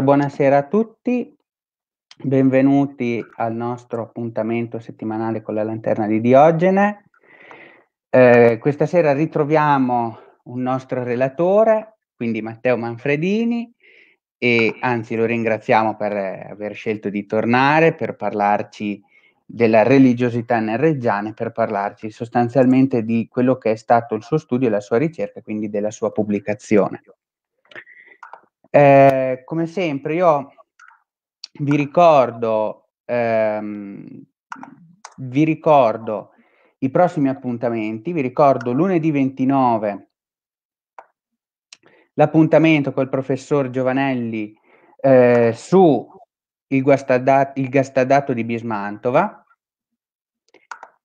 Allora, buonasera a tutti, benvenuti al nostro appuntamento settimanale con la Lanterna di Diogene. Eh, questa sera ritroviamo un nostro relatore, quindi Matteo Manfredini, e anzi lo ringraziamo per eh, aver scelto di tornare per parlarci della religiosità nel nerreggiana, per parlarci sostanzialmente di quello che è stato il suo studio e la sua ricerca, quindi della sua pubblicazione. Eh, come sempre, io vi ricordo, ehm, vi ricordo i prossimi appuntamenti, vi ricordo lunedì 29 l'appuntamento col professor Giovanelli eh, su il, guastadato, il gastadato di Bismantova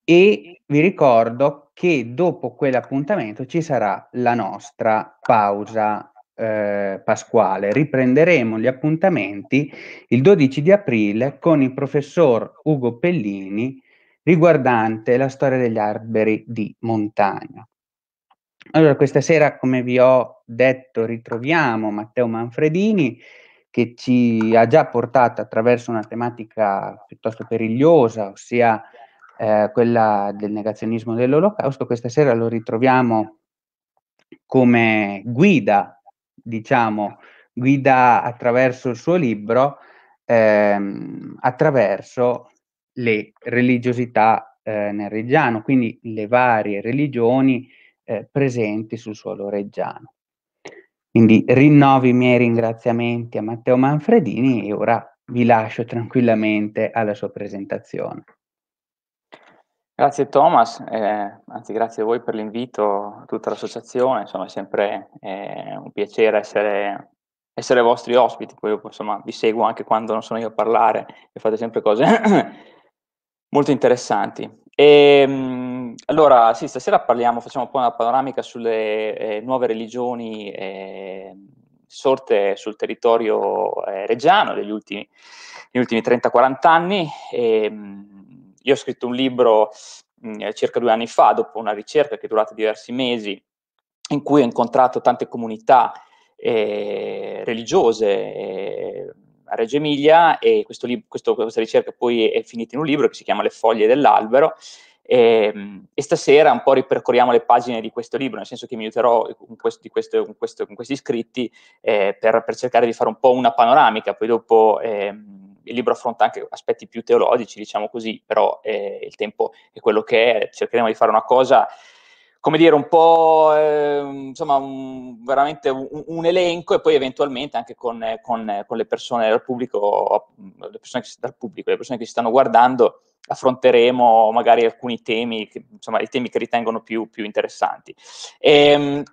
e vi ricordo che dopo quell'appuntamento ci sarà la nostra pausa eh, pasquale. Riprenderemo gli appuntamenti il 12 di aprile con il professor Ugo Pellini riguardante la storia degli alberi di montagna. Allora, questa sera, come vi ho detto, ritroviamo Matteo Manfredini che ci ha già portato attraverso una tematica piuttosto perigliosa, ossia eh, quella del negazionismo dell'olocausto. Questa sera lo ritroviamo come guida diciamo, guida attraverso il suo libro, ehm, attraverso le religiosità eh, nel Reggiano, quindi le varie religioni eh, presenti sul suolo reggiano. Quindi rinnovo i miei ringraziamenti a Matteo Manfredini e ora vi lascio tranquillamente alla sua presentazione. Grazie Thomas, eh, anzi grazie a voi per l'invito, a tutta l'associazione, insomma è sempre eh, un piacere essere, essere, vostri ospiti, poi io insomma, vi seguo anche quando non sono io a parlare e fate sempre cose molto interessanti. E, ehm, allora sì, stasera parliamo, facciamo un po' una panoramica sulle eh, nuove religioni ehm, sorte sul territorio eh, reggiano negli ultimi, ultimi 30-40 anni. E, ehm, io ho scritto un libro mh, mm, eh, circa due anni fa, dopo una ricerca che è durata diversi mesi, in cui ho incontrato tante comunità eh, religiose eh, a Reggio Emilia e questo lib- questo, questa ricerca poi è finita in un libro che si chiama Le foglie dell'albero e, ehm, e, stasera un po' ripercorriamo le pagine di questo libro, nel senso che mi aiuterò con, questo, questo, con, questo, con questi scritti eh, per, per, cercare di fare un po' una panoramica, poi dopo... Ehm, il libro affronta anche aspetti più teologici, diciamo così, però eh, il tempo è quello che è, cercheremo di fare una cosa come dire, un po' eh, insomma, un, veramente un, un, elenco e poi eventualmente anche con, con, con le persone dal pubblico, le persone, che, dal pubblico, le persone che ci stanno guardando, affronteremo magari alcuni temi, che, insomma, i temi che ritengono più, più interessanti. E, ehm,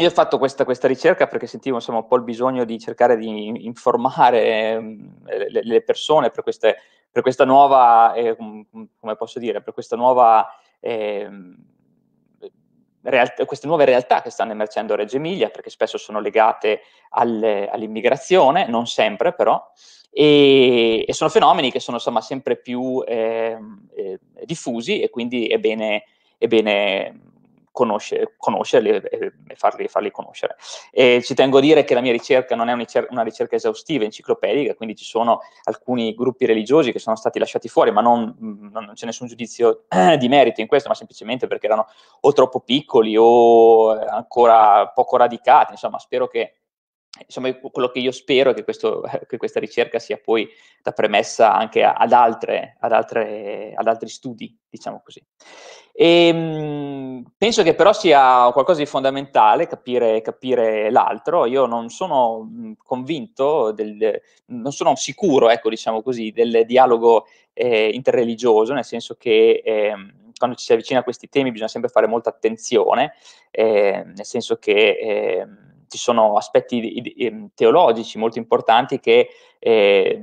io ho fatto questa, questa, ricerca perché sentivo insomma, un po' il bisogno di cercare di informare ehm, le, le, persone per, queste, per questa nuova, eh, come posso dire, per questa nuova, eh, realtà, queste nuove realtà che stanno emergendo a Reggio Emilia, perché spesso sono legate alle, all'immigrazione, non sempre però, e, e, sono fenomeni che sono insomma, sempre più ehm, eh, diffusi e quindi è bene, è bene conosce, conoscerli e, e farli, farli, conoscere. E ci tengo a dire che la mia ricerca non è una ricerca, una ricerca esaustiva, enciclopedica, quindi ci sono alcuni gruppi religiosi che sono stati lasciati fuori, ma non, non c'è nessun giudizio eh, di merito in questo, ma semplicemente perché erano o troppo piccoli o eh, ancora poco radicati, insomma spero che insomma, quello che io spero è che, questo, che, questa ricerca sia poi da premessa anche ad, altre, ad, altre, ad altri studi, diciamo così. E, ehm, penso che però sia qualcosa di fondamentale capire, capire l'altro. Io non sono convinto, del, non sono sicuro, ecco, diciamo così, del dialogo eh, interreligioso, nel senso che... Eh, quando ci si avvicina a questi temi bisogna sempre fare molta attenzione, eh, nel senso che ehm, ci sono aspetti ehm, teologici molto importanti che eh,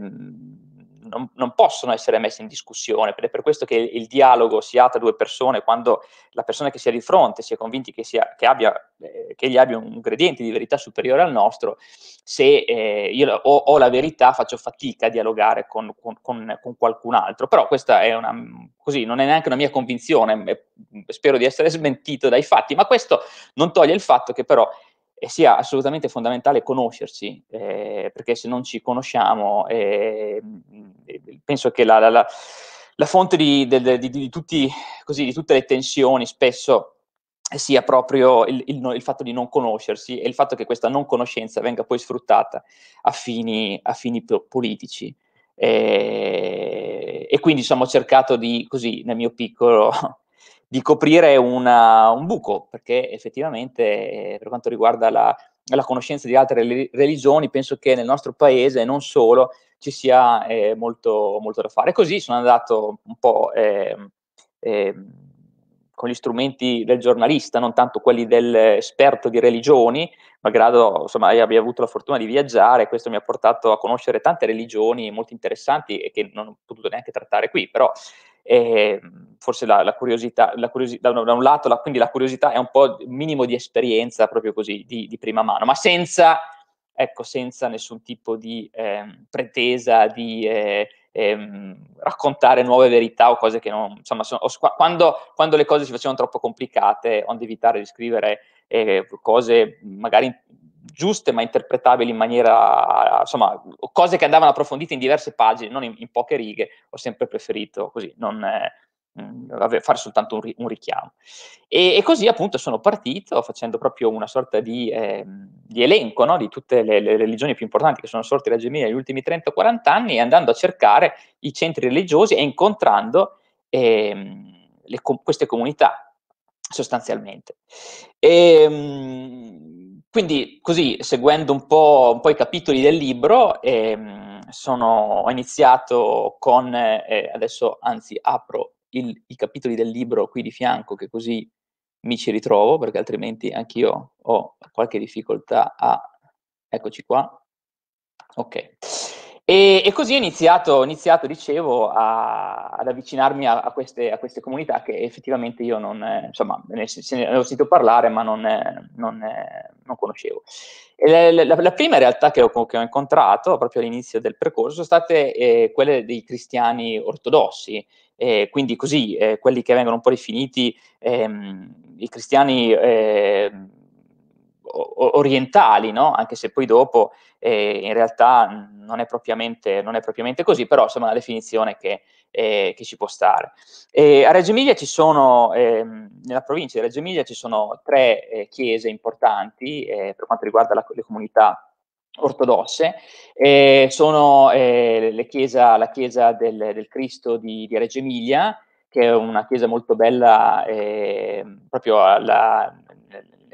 non, non, possono essere messi in discussione, ed è per questo che il dialogo si ha tra due persone, quando la persona che si ha di fronte si è convinti che, sia, che, abbia, eh, che egli abbia un gradiente di verità superiore al nostro, se eh, io ho, ho, la verità faccio fatica a dialogare con, con, con, con qualcun altro, però questa è una, così, non è neanche una mia convinzione, spero di essere smentito dai fatti, ma questo non toglie il fatto che però e sia assolutamente fondamentale conoscersi, eh, perché se non ci conosciamo, ehm, eh, penso che la, la, la, la fonte di, di, di, di, tutti, così, di tutte le tensioni spesso sia proprio il, il, il, fatto di non conoscersi e il fatto che questa non conoscenza venga poi sfruttata a fini, a fini politici. E, eh, e, quindi insomma ho cercato di, così nel mio piccolo, di coprire una, un buco, perché effettivamente eh, per quanto riguarda la, la conoscenza di altre religioni, penso che nel nostro paese, e non solo, ci sia eh, molto, molto, da fare. Così sono andato un po' eh, eh, con gli strumenti del giornalista, non tanto quelli dell'esperto di religioni, malgrado insomma, abbia avuto la fortuna di viaggiare, questo mi ha portato a conoscere tante religioni molto interessanti e che non ho potuto neanche trattare qui, però eh, forse la, la curiosità, la curiosi- da, un, da, un, lato, la, quindi la curiosità è un po' minimo di esperienza proprio così, di, di prima mano, ma senza, ecco, senza nessun tipo di eh, pretesa di eh, ehm, raccontare nuove verità o cose che non, insomma, sono, quando, quando, le cose si facevano troppo complicate, onde evitare di scrivere eh, cose magari giuste ma interpretabili in maniera, insomma, cose che andavano approfondite in diverse pagine, non in, in poche righe, ho sempre preferito così, non, eh, fare soltanto un, un richiamo. E, e, così appunto sono partito facendo proprio una sorta di, eh, di elenco no? di tutte le, le, religioni più importanti che sono sorte da Gemini negli ultimi 30-40 anni e andando a cercare i centri religiosi e incontrando eh, le, queste comunità sostanzialmente. E, ehm, quindi così, seguendo un po', un po i capitoli del libro, ehm, sono, ho iniziato con, eh, adesso anzi apro il, i capitoli del libro qui di fianco, che così mi ci ritrovo, perché altrimenti anch'io ho qualche difficoltà a... Eccoci qua. Ok. E, e così ho iniziato, iniziato dicevo, a, ad avvicinarmi a, a, queste, a, queste, comunità che effettivamente io non, eh, insomma, ne, ne avevo sentito parlare ma non, eh, non, eh, non conoscevo. La, la, la, prima realtà che ho, che ho, incontrato proprio all'inizio del percorso sono state eh, quelle dei cristiani ortodossi, eh, quindi così eh, quelli che vengono un po' definiti ehm, i cristiani ehm, orientali, no? anche se poi dopo eh, in realtà non è, non è, propriamente, così, però insomma è una definizione che, eh, che ci può stare. E a Reggio Emilia ci sono, ehm, nella provincia di Reggio Emilia ci sono tre eh, chiese importanti eh, per quanto riguarda la, le comunità ortodosse, sono eh, chiesa, la chiesa del, del Cristo di, di Reggio Emilia, che è una chiesa molto bella eh, proprio alla,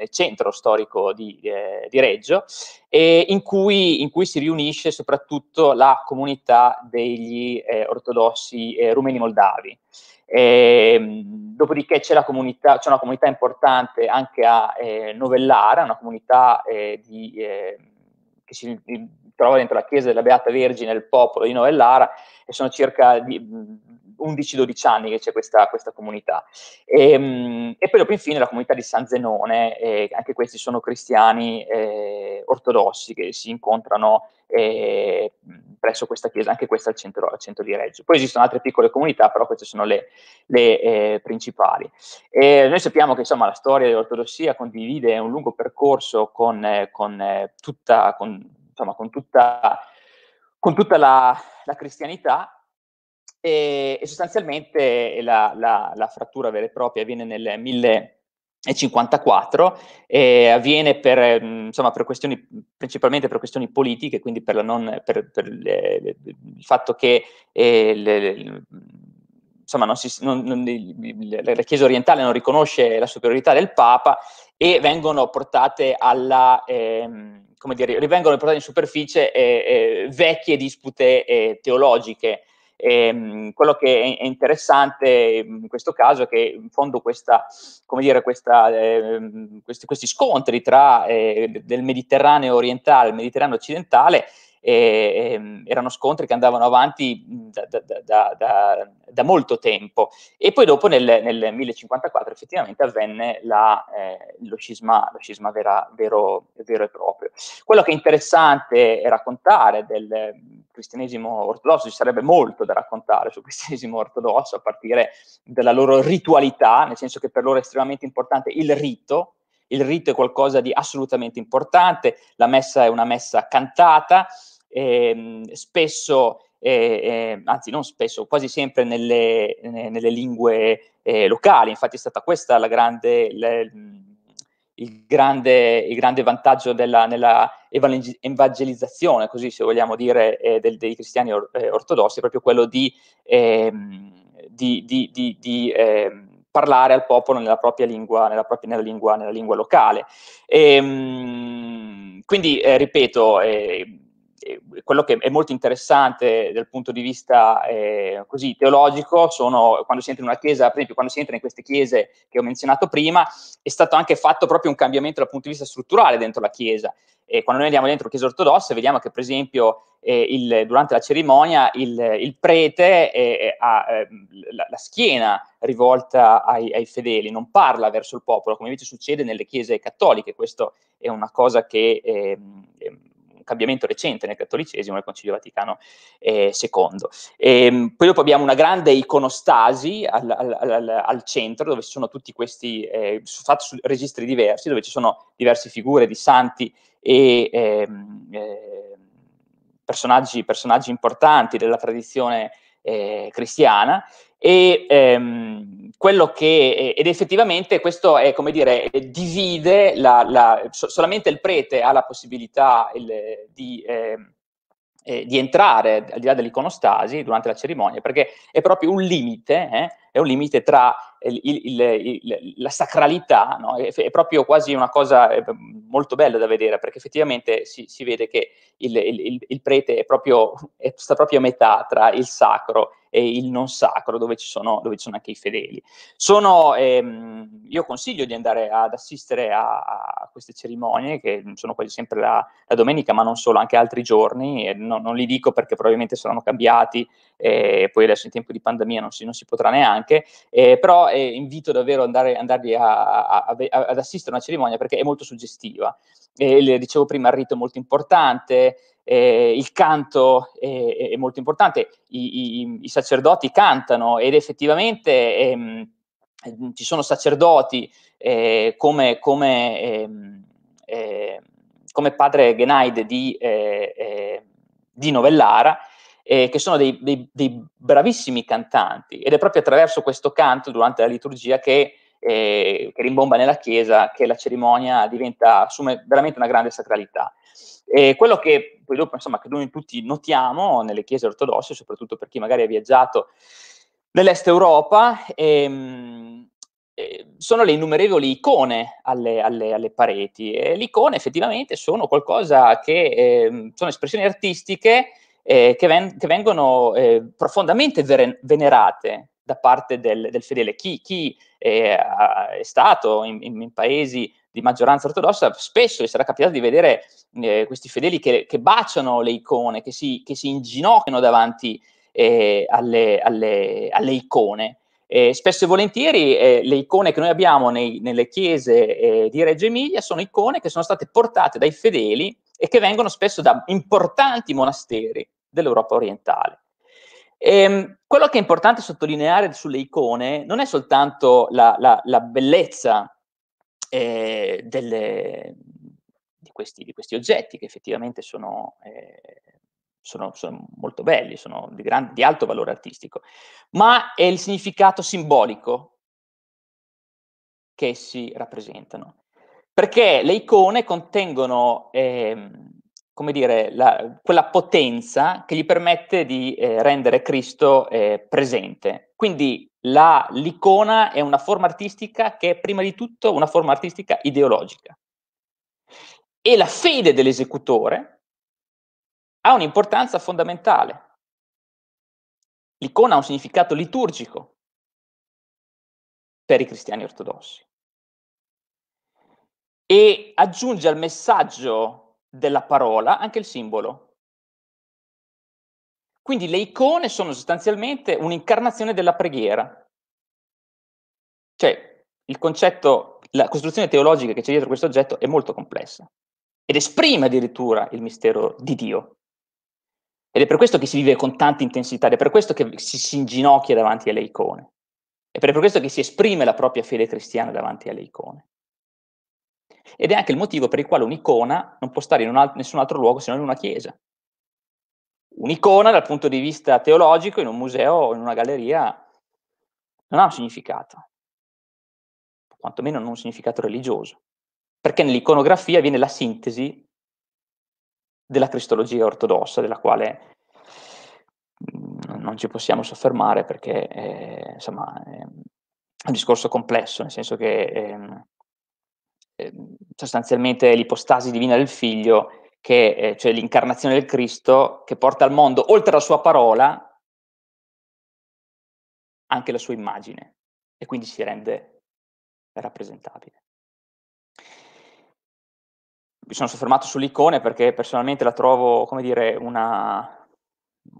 nel centro storico di, eh, di Reggio, in cui, in, cui, si riunisce soprattutto la comunità degli eh, ortodossi eh, rumeni moldavi. Ehm, dopodiché c'è, comunità, c'è, una comunità importante anche a eh, Novellara, una comunità di, che si trova dentro la chiesa della Beata Vergine il popolo di Novellara e sono circa di, 11-12 anni che c'è questa, questa comunità. E, ehm, e, poi dopo infine la comunità di San Zenone, eh, anche questi sono cristiani eh, ortodossi che si incontrano eh, presso questa chiesa, anche questa al centro, al centro, di Reggio. Poi esistono altre piccole comunità, però queste sono le, le eh, principali. E noi sappiamo che insomma, la storia dell'ortodossia condivide un lungo percorso con, eh, con eh, tutta... Con, insomma, con tutta, con tutta la, la cristianità e, e sostanzialmente eh, la, la, la, frattura vera e propria avviene nel 1054 e avviene per, eh, insomma, per questioni, principalmente per questioni politiche, quindi per, non, per, per eh, le, le, il fatto che eh, le, insomma, non si, non, non, la Chiesa orientale non riconosce la superiorità del Papa e vengono portate alla, eh, come dire, vengono portate in superficie eh, eh, vecchie dispute teologiche e, ehm, quello che è interessante mm, in questo caso è che in fondo questa, dire, questa, eh, questi, questi, scontri tra eh, del Mediterraneo orientale e il Mediterraneo occidentale eh, erano scontri che andavano avanti da, da, da, da molto tempo. E poi dopo nel, nel 1054 effettivamente avvenne la, eh, lo scisma, lo scisma vera, vero, vero, e proprio. Quello che è interessante raccontare del cristianesimo ortodosso, ci sarebbe molto da raccontare sul cristianesimo ortodosso a partire dalla loro ritualità, nel senso che per loro è estremamente importante il rito, il rito è qualcosa di assolutamente importante, la messa è una messa cantata, Ehm, eh, spesso, eh, anzi non spesso, quasi sempre nelle, nelle lingue eh, locali. Infatti è stata questa la grande, le, il, grande, il, grande, vantaggio della, nella evangelizzazione, così se vogliamo dire, eh, del, dei cristiani or, ortodossi, è proprio quello di, ehm, di, di, di, di ehm, parlare al popolo nella propria lingua, nella propria, nella lingua, nella lingua locale. E, quindi, eh, ripeto, eh, quello che è molto interessante dal punto di vista eh, così, teologico sono quando si entra in una chiesa, per esempio quando si entra in queste chiese che ho menzionato prima, è stato anche fatto proprio un cambiamento dal punto di vista strutturale dentro la chiesa. E quando noi andiamo dentro la chiesa ortodossa vediamo che per esempio eh, il, durante la cerimonia il, il prete eh, eh ha ehm, la, la, schiena rivolta ai, ai, fedeli, non parla verso il popolo, come invece succede nelle chiese cattoliche. Questa è una cosa che ehm, ehm, un cambiamento recente nel cattolicesimo, nel Concilio Vaticano II. Eh, e, ehm, poi dopo abbiamo una grande iconostasi al, al, al, al centro, dove ci sono tutti questi, eh, fatti su registri diversi, dove ci sono diverse figure di santi e... Ehm, eh, personaggi, personaggi importanti della tradizione eh, cristiana e, ehm, che, ed effettivamente questo è, come dire, divide, la, la, solamente il prete ha la possibilità il, di, eh, eh, di, entrare al di là dell'iconostasi durante la cerimonia, perché è proprio un limite, eh, è un limite tra il, il, la sacralità, no? è, è, proprio quasi una cosa eh, molto bella da vedere, perché effettivamente si, si vede che il, prete è proprio, è, sta proprio a metà tra il sacro e il non sacro, dove ci sono, dove ci sono anche i fedeli. Sono, ehm, io consiglio di andare ad assistere a, a queste cerimonie, che sono quasi sempre la, la, domenica, ma non solo, anche altri giorni, no, non li dico perché probabilmente saranno cambiati, eh, poi adesso in tempo di pandemia non si, non si potrà neanche, eh, però eh, invito davvero ad andare, andarli a, a, ad assistere a una cerimonia perché è molto suggestiva. Eh, le dicevo prima, il rito è molto importante, eh, il canto è, è molto importante, I, i, i, sacerdoti cantano ed effettivamente ehm, ehm, ci sono sacerdoti eh, come, come, ehm, eh, come, padre Genaide di, eh, eh, di Novellara eh, che sono dei, dei, dei, bravissimi cantanti ed è proprio attraverso questo canto durante la liturgia che, eh, che rimbomba nella chiesa che la cerimonia diventa, assume veramente una grande sacralità. E quello che poi dopo, insomma, che noi tutti notiamo nelle chiese ortodosse, soprattutto per chi magari ha viaggiato nell'est Europa, ehm, eh, sono le innumerevoli icone alle, alle, alle pareti. E le icone effettivamente sono qualcosa che eh, sono espressioni artistiche eh, che, ven- che, vengono eh, profondamente ver- venerate da parte del, del fedele. Chi, chi è, eh, è, stato in, in, paesi di maggioranza ortodossa, spesso gli sarà capitato di vedere eh, questi fedeli che, che, baciano le icone, che si, che si inginocchiano davanti eh, alle, alle, alle, icone. Eh, spesso e volentieri eh, le icone che noi abbiamo nei, nelle chiese eh, di Reggio Emilia sono icone che sono state portate dai fedeli e che vengono spesso da importanti monasteri dell'Europa orientale. E, ehm, quello che è importante sottolineare sulle icone non è soltanto la, la, la bellezza eh, delle, di, questi, di, questi, oggetti, che effettivamente sono, eh, sono, sono molto belli, sono di, gran, di alto valore artistico, ma è il significato simbolico che essi rappresentano. Perché le icone contengono... Eh, come dire, la, quella potenza che gli permette di eh, rendere Cristo eh, presente. Quindi la, l'icona è una forma artistica che è prima di tutto una forma artistica ideologica. E la fede dell'esecutore ha un'importanza fondamentale. L'icona ha un significato liturgico per i cristiani ortodossi e aggiunge al messaggio della parola anche il simbolo. Quindi le icone sono sostanzialmente un'incarnazione della preghiera. Cioè, il concetto, la costruzione teologica che c'è dietro questo oggetto è molto complessa ed esprime addirittura il mistero di Dio. Ed è per questo che si vive con tanta intensità, ed è per questo che si, si inginocchia davanti alle icone, ed è per questo che si esprime la propria fede cristiana davanti alle icone. Ed è anche il motivo per il quale un'icona non può stare in alt- nessun altro luogo se non in una chiesa. Un'icona dal punto di vista teologico in un museo o in una galleria non ha un significato, quantomeno non un significato religioso, perché nell'iconografia viene la sintesi della cristologia ortodossa, della quale mm, non ci possiamo soffermare perché eh, insomma, è un discorso complesso, nel senso che eh, Ehm, sostanzialmente l'ipostasi divina del figlio, che, eh, cioè l'incarnazione del Cristo, che porta al mondo, oltre alla sua parola, anche la sua immagine e quindi si rende rappresentabile. Mi sono soffermato sull'icone perché personalmente la trovo, come dire, una,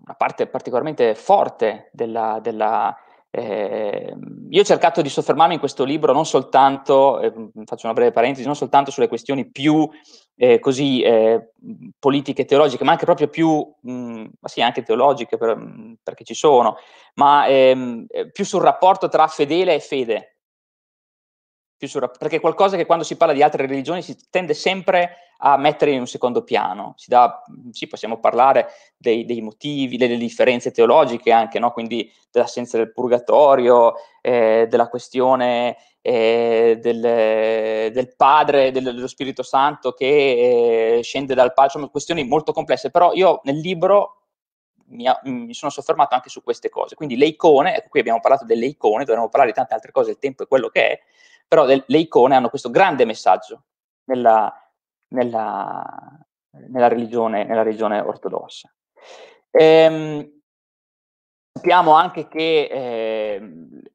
una parte particolarmente forte della, della eh, io ho cercato di soffermarmi in questo libro non soltanto, eh, faccio una breve parentesi, non soltanto sulle questioni più eh, così eh, politiche e teologiche, ma anche proprio più, mh, mm, sì, anche teologiche per, mm, perché ci sono, ma ehm, eh, più sul rapporto tra fedele e fede, chiusura, perché è qualcosa che quando si parla di altre religioni si tende sempre a mettere in un secondo piano. Si dà, sì, possiamo parlare dei, dei motivi, delle differenze teologiche anche, no? quindi della del purgatorio, eh, della questione eh, del, del, Padre, del, dello Spirito Santo che eh, scende dal Padre, sono questioni molto complesse, però io nel libro mi, ha, mi, sono soffermato anche su queste cose. Quindi le icone, ecco qui abbiamo parlato delle icone, dovremmo parlare di tante altre cose, il tempo è quello che è, però le, le icone hanno questo grande messaggio nella, nella, nella, religione, nella religione, ortodossa. Ehm, sappiamo anche che eh,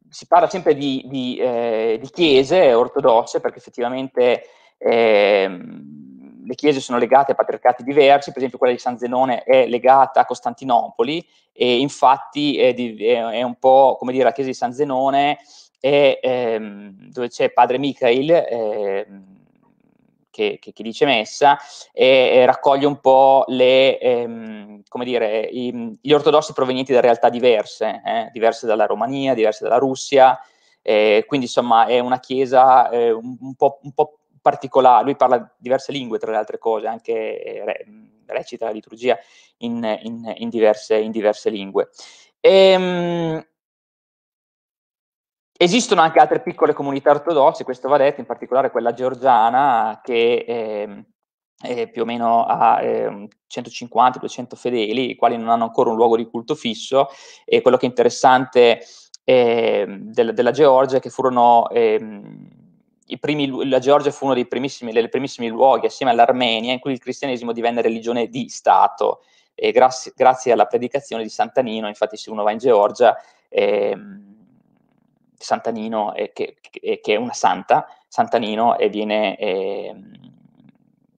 si parla sempre di, di, eh, di, chiese ortodosse perché effettivamente eh, le chiese sono legate a patriarcati diversi, per esempio quella di San Zenone è legata a Costantinopoli e infatti è, di, è un po' come dire la chiesa di San Zenone e, ehm, dove c'è padre Michael eh, che, che, che, dice messa e, e raccoglie un po' le, ehm, come dire, i, gli ortodossi provenienti da realtà diverse, eh, diverse dalla Romania, diverse dalla Russia, eh, quindi insomma è una chiesa eh, un, un, po', un, po', particolare, lui parla diverse lingue tra le altre cose, anche re, recita la liturgia in, in, in, diverse, in diverse, lingue. E, ehm, Esistono anche altre piccole comunità ortodosse, questo va detto, in particolare quella georgiana che eh, eh, più o meno ha eh, 150-200 fedeli, i quali non hanno ancora un luogo di culto fisso. E quello che è interessante eh, del, della Georgia è che furono ehm, i primi, la Georgia fu uno dei primissimi, dei primissimi luoghi, assieme all'Armenia, in cui il cristianesimo divenne religione di Stato. E grazie, grazie alla predicazione di Sant'Anino, infatti, se uno va in Georgia. Eh, Santanino, è, che, che, è una santa, Santanino, e viene, eh,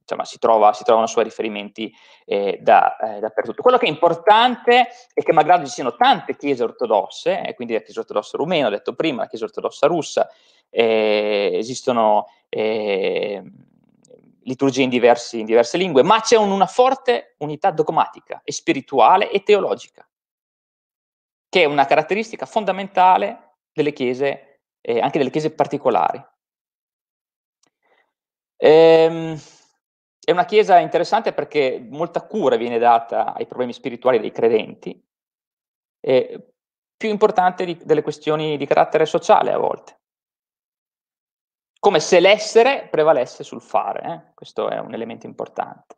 insomma, si, trova, si, trovano suoi riferimenti eh, da, eh, dappertutto. Quello che è importante è che malgrado ci siano tante chiese ortodosse, eh, quindi la chiesa ortodossa rumena, ho detto prima, la chiesa ortodossa russa, eh, esistono ehm, liturgie in, diversi, in, diverse lingue, ma c'è un, una forte unità dogmatica e spirituale e teologica, che è una caratteristica fondamentale delle chiese, eh, anche delle chiese particolari. Ehm, è una chiesa interessante perché molta cura viene data ai problemi spirituali dei credenti, eh, più importante di, delle questioni di carattere sociale a volte. Come se l'essere prevalesse sul fare, eh? questo è un elemento importante.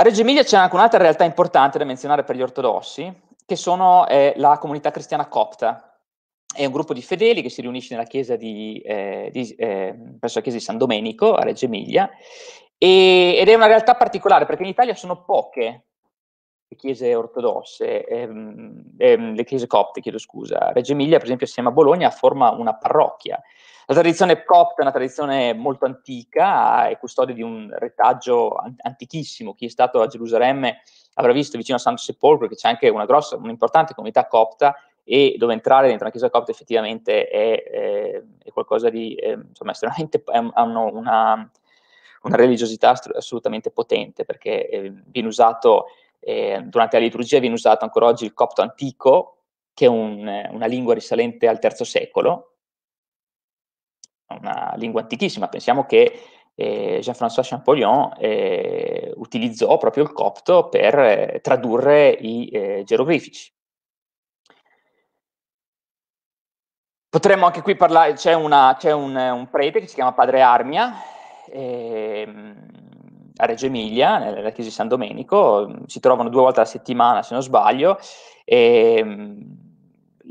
A Reggio Emilia c'è anche un'altra realtà importante da menzionare per gli ortodossi, che sono eh, la comunità cristiana copta. È un gruppo di fedeli che si riunisce nella chiesa di, eh, di ehm, presso la chiesa di San Domenico a Reggio Emilia e, ed è una realtà particolare perché in Italia sono poche le chiese ortodosse, ehm, ehm, le chiese copte, chiedo scusa. Reggio Emilia, per esempio, assieme a Bologna forma una parrocchia. La tradizione copta è una tradizione molto antica, è custode di un retaggio antichissimo. Chi è stato a Gerusalemme avrà visto vicino a Santo Sepolcro che c'è anche una grossa, un'importante comunità copta e dove entrare dentro una chiesa copta effettivamente è, è, è qualcosa di, è, ehm, insomma, estremamente, hanno una, una religiosità assolutamente potente perché ehm, viene usato eh, durante la liturgia viene usato ancora oggi il copto antico, che è un, una lingua risalente al III secolo, una lingua antichissima. Pensiamo che eh, Jean-François Champollion eh, utilizzò proprio il copto per eh, tradurre i eh, geroglifici. Potremmo anche qui parlare, c'è, una, c'è un, un, prete che si chiama Padre Armia, ehm, a Reggio Emilia, nella chiesa di San Domenico, mm, si trovano due volte alla settimana se non sbaglio, e mm,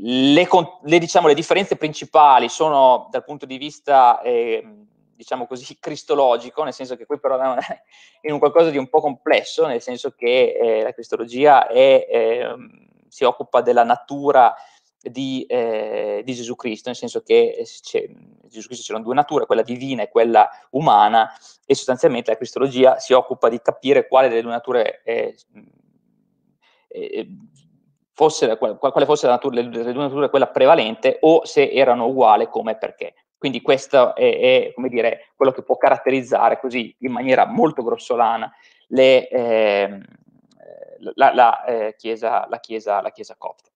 le, le, diciamo, le differenze principali sono dal punto di vista... Eh, diciamo così, cristologico, nel senso che qui però è in un qualcosa di un po' complesso, nel senso che eh, la cristologia è, eh, si occupa della natura di, eh, di, Gesù Cristo, nel senso che eh, Gesù Cristo c'erano due nature, quella divina e quella umana, e sostanzialmente la cristologia si occupa di capire quale delle due nature eh, mm, eh, eh, fosse, quale fosse la natura, delle due nature quella prevalente o se erano uguali, come e perché. Quindi questo è, è dire, quello che può caratterizzare così in maniera molto grossolana le, ehm, la, la, eh, chiesa, la, chiesa, la Chiesa copta.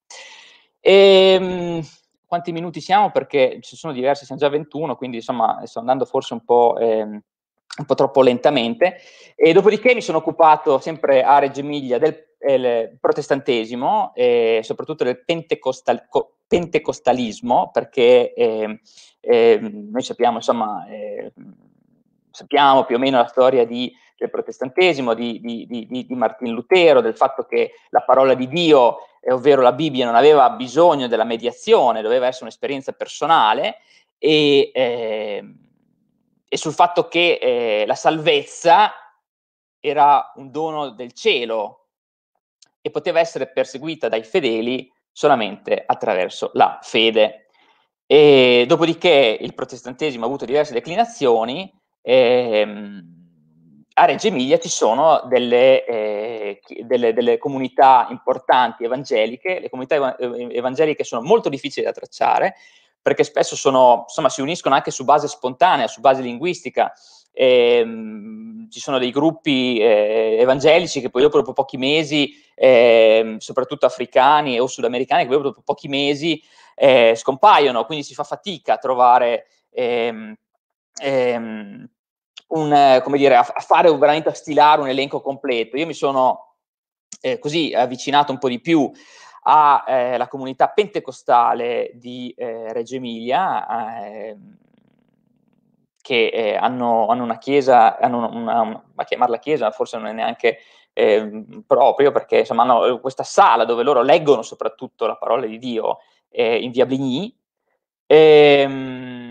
E, ehm, quanti minuti siamo? Perché ci sono diversi, siamo già 21, quindi insomma sto andando forse un po', eh, un po troppo lentamente. E dopodiché mi sono occupato sempre a Reggio Emilia del eh, protestantesimo e soprattutto del pentecostal, co, pentecostalismo, perché eh, noi sappiamo insomma ehm, sappiamo più o meno la storia di, del protestantesimo, di, di, di Martin Lutero, del fatto che la parola di Dio, eh, ovvero la Bibbia, non aveva bisogno della mediazione, doveva essere un'esperienza personale e, eh, e sul fatto che eh, la salvezza era un dono del cielo e poteva essere perseguita dai fedeli solamente attraverso la fede. E dopodiché il protestantesimo ha avuto diverse declinazioni ehm, a Reggio Emilia ci sono delle, eh, delle, delle, comunità importanti evangeliche, le comunità eh, evangeliche sono molto difficili da tracciare perché spesso sono, insomma, si uniscono anche su base spontanea, su base linguistica. Ehm, ci sono dei gruppi eh, evangelici che poi dopo, dopo pochi mesi, eh, soprattutto africani o sudamericani, che poi dopo pochi mesi eh, scompaiono, quindi si fa fatica a trovare ehm, ehm un, come dire, a, fare veramente a stilare un elenco completo. Io mi sono eh, così avvicinato un po' di più alla eh, comunità pentecostale di eh, Reggio Emilia, ehm, che eh, hanno, hanno, una chiesa, hanno una, una, ma chiamarla chiesa forse non è neanche ehm, proprio, perché insomma hanno eh, questa sala dove loro leggono soprattutto la parola di Dio eh, in via Bligny. E, ehm,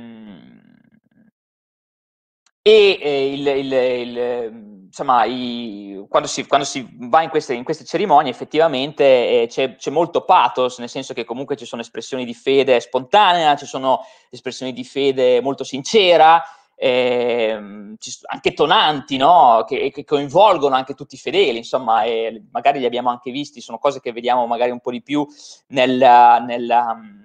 e eh, il, il, il, insomma, i, quando, si, quando, si, va in queste, in queste cerimonie effettivamente eh, c'è, c'è, molto pathos, nel senso che comunque ci sono espressioni di fede spontanea, ci sono espressioni di fede molto sincera, eh, anche tonanti, no? che, che, coinvolgono anche tutti i fedeli, insomma, magari li abbiamo anche visti, sono cose che vediamo magari un po' di più nel, nel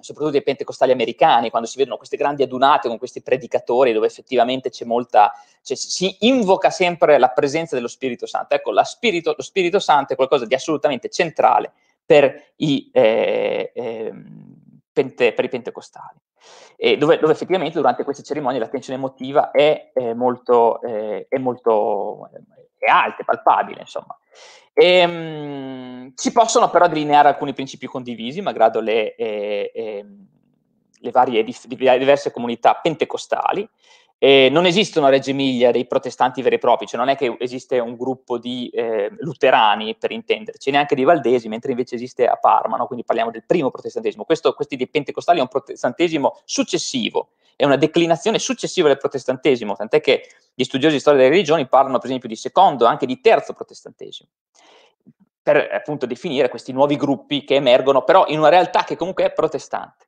soprattutto dei pentecostali americani, quando si vedono queste grandi adunate con questi predicatori dove effettivamente c'è molta, cioè, si invoca sempre la presenza dello Spirito Santo. Ecco, spirito, lo Spirito Santo è qualcosa di assolutamente centrale per i, eh, eh, pente, per i pentecostali, dove, dove, effettivamente durante queste cerimonie l'attenzione emotiva è, è molto, eh, è molto è alta, è palpabile, insomma. E, ehm, mh, si possono però delineare alcuni principi condivisi, malgrado le, eh, eh, le varie dif- diverse comunità pentecostali, e non esistono a Reggio Emilia dei protestanti veri e propri, cioè non è che esiste un gruppo di eh, luterani, per intenderci, neanche dei valdesi, mentre invece esiste a Parma, no? quindi parliamo del primo protestantesimo. Questo, questi dei pentecostali è un protestantesimo successivo, è una declinazione successiva del protestantesimo, tant'è che gli studiosi di storia delle religioni parlano per esempio di secondo, anche di terzo protestantesimo per appunto definire questi nuovi gruppi che emergono, però in una realtà che comunque è protestante.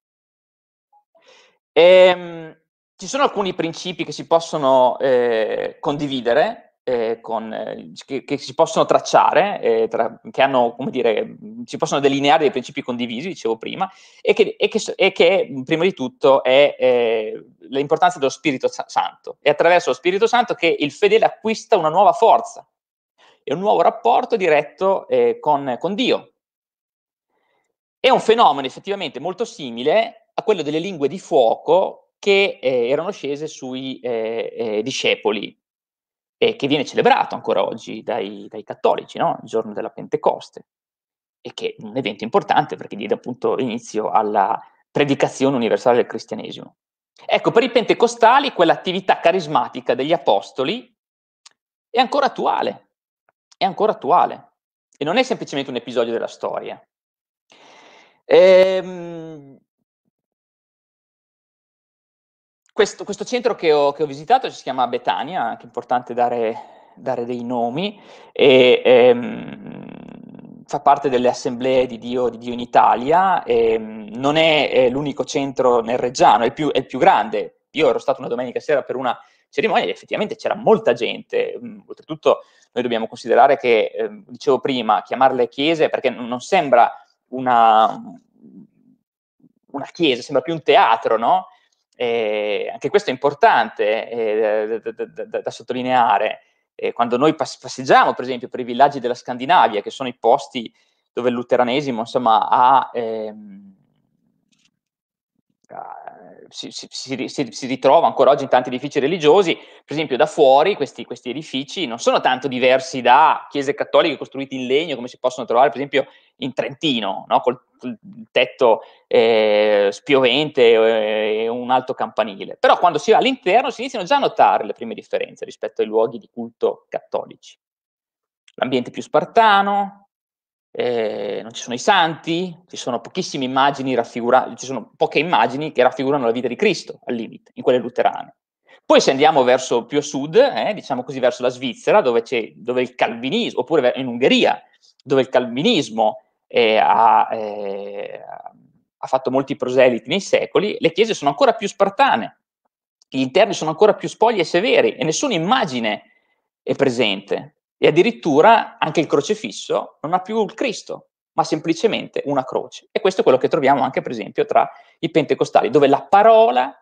E, ehm, ci sono alcuni principi che si possono eh, condividere, eh, con, eh, che, che, si possono tracciare, eh, tra, che hanno, come dire, si possono delineare dei principi condivisi, dicevo prima, e che, e che, e che prima di tutto è eh, l'importanza dello Spirito Santo. È attraverso lo Spirito Santo che il fedele acquista una nuova forza e un nuovo rapporto diretto eh, con, con Dio. È un fenomeno effettivamente molto simile a quello delle lingue di fuoco che eh, erano scese sui eh, discepoli, che viene celebrato ancora oggi dai, dai cattolici, no? il giorno della Pentecoste, e che è un evento importante perché diede appunto inizio alla predicazione universale del cristianesimo. Ecco, per i pentecostali quell'attività carismatica degli apostoli è ancora attuale, è ancora attuale e non è semplicemente un episodio della storia. Ehm, Questo, questo centro che ho, che ho, visitato si chiama Betania, anche importante dare, dare dei nomi, e, ehm, fa parte delle assemblee di Dio, di Dio in Italia, ehm, non è, è, l'unico centro nel Reggiano, è il, più, è il più grande. Io ero stato una domenica sera per una cerimonia e effettivamente c'era molta gente. Mm, oltretutto noi dobbiamo considerare che, eh, dicevo prima, chiamarle chiese perché non sembra una, una chiesa, sembra più un teatro, no? Eh, anche questo è importante eh, da, da, da, da, sottolineare. Eh, quando noi passeggiamo, per esempio, per i villaggi della Scandinavia, che sono i posti dove il luteranesimo insomma, ha, ehm, ha si, si, si, ritrova ancora oggi in tanti edifici religiosi, per esempio da fuori questi, questi, edifici non sono tanto diversi da chiese cattoliche costruite in legno come si possono trovare per esempio in Trentino, no? col, col, tetto eh, spiovente eh, e un alto campanile. Però quando si va all'interno si iniziano già a notare le prime differenze rispetto ai luoghi di culto cattolici. L'ambiente più spartano, eh, non ci sono i santi, ci sono pochissime immagini raffiguranti, ci sono poche immagini che raffigurano la vita di Cristo, al limite, in quelle luterane. Poi se andiamo verso più a sud, eh, diciamo così verso la Svizzera, dove, dove il calvinismo, oppure in Ungheria, dove il calvinismo eh, ha, eh, ha, fatto molti proseliti nei secoli, le chiese sono ancora più spartane, gli interni sono ancora più spogli e severi e nessuna immagine è presente. E addirittura anche il crocifisso non ha più il Cristo, ma semplicemente una croce. E questo è quello che troviamo anche, per esempio, tra i pentecostali, dove la parola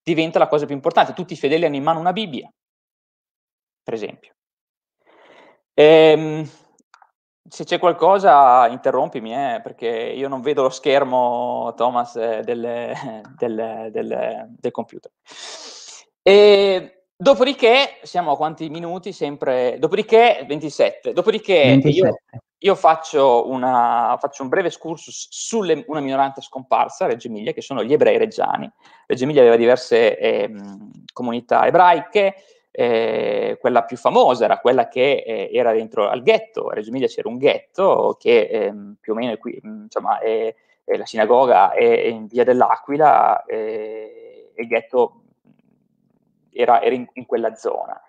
diventa la cosa più importante. Tutti i fedeli hanno in mano una Bibbia, per esempio. Ehm, se c'è qualcosa, interrompimi, eh, perché io non vedo lo schermo, Thomas, eh, del, del, del, del computer. E Dopodiché, siamo a quanti minuti? Sempre. Dopodiché, 27. Dopodiché, 27. Io, io, faccio, una, faccio un breve scursus su una minoranza scomparsa a Reggio Emilia, che sono gli ebrei reggiani. Reggio Emilia aveva diverse eh, comunità ebraiche. Eh, quella più famosa era quella che eh, era dentro al ghetto. A Reggio Emilia c'era un ghetto che ehm, più o meno qui, mm, insomma, è, è la sinagoga è, è in via dell'Aquila, e eh, il ghetto era, era in, in, quella zona.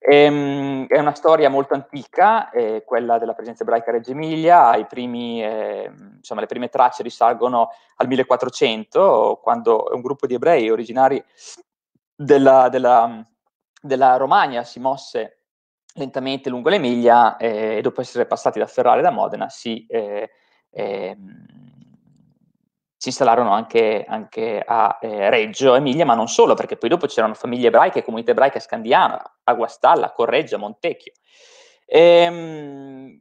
Ehm, è una storia molto antica, eh, quella della presenza ebraica a Reggio Emilia, primi, eh, insomma, le prime tracce risalgono al 1400, quando un gruppo di ebrei originari della, della, della Romagna si mosse lentamente lungo l'Emilia eh, e dopo essere passati da Ferrara e da Modena si eh, eh, si installarono anche, anche a eh, Reggio Emilia, ma non solo, perché poi dopo c'erano famiglie ebraiche, comunità ebraiche a Scandiana, a Guastalla, a Correggio, a Montecchio. Ehm,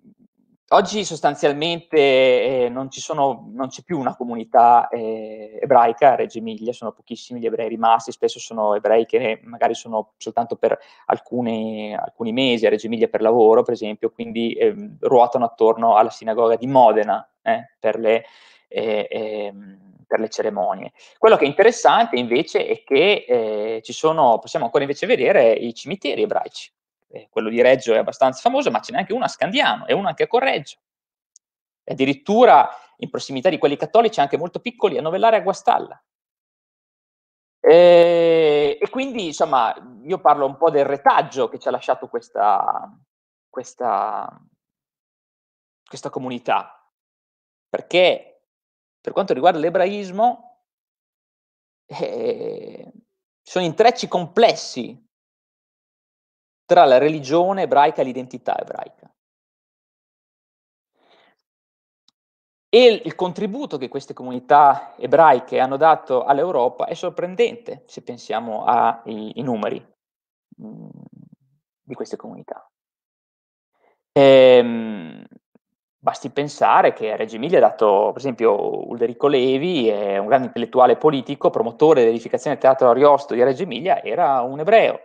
oggi sostanzialmente eh, non, sono, non, c'è più una comunità eh, ebraica a Reggio Emilia, sono pochissimi gli ebrei rimasti, spesso sono ebrei che magari sono soltanto per alcune, alcuni mesi a Reggio Emilia per lavoro, per esempio, quindi ehm, ruotano attorno alla sinagoga di Modena eh, per le eh, eh, per le cerimonie. Quello che è interessante invece è che eh, ci sono, possiamo ancora invece vedere i cimiteri ebraici. Eh, quello di Reggio è abbastanza famoso, ma ce n'è anche uno a Scandiano e uno anche a Correggio. E addirittura in prossimità di quelli cattolici, anche molto piccoli, a Novellare a Guastalla. E, e quindi, insomma, io parlo un po' del retaggio che ci ha lasciato questa, questa, questa comunità, perché per quanto riguarda l'ebraismo, eh, sono intrecci complessi tra la religione ebraica e l'identità ebraica. E il contributo che queste comunità ebraiche hanno dato all'Europa è sorprendente se pensiamo ai numeri mm, di queste comunità. Ehm, Basti pensare che Reggio Emilia ha dato, per esempio, Ulderico Levi, è un grande intellettuale politico, promotore dell'edificazione del teatro Ariosto di Reggio Emilia, era un ebreo.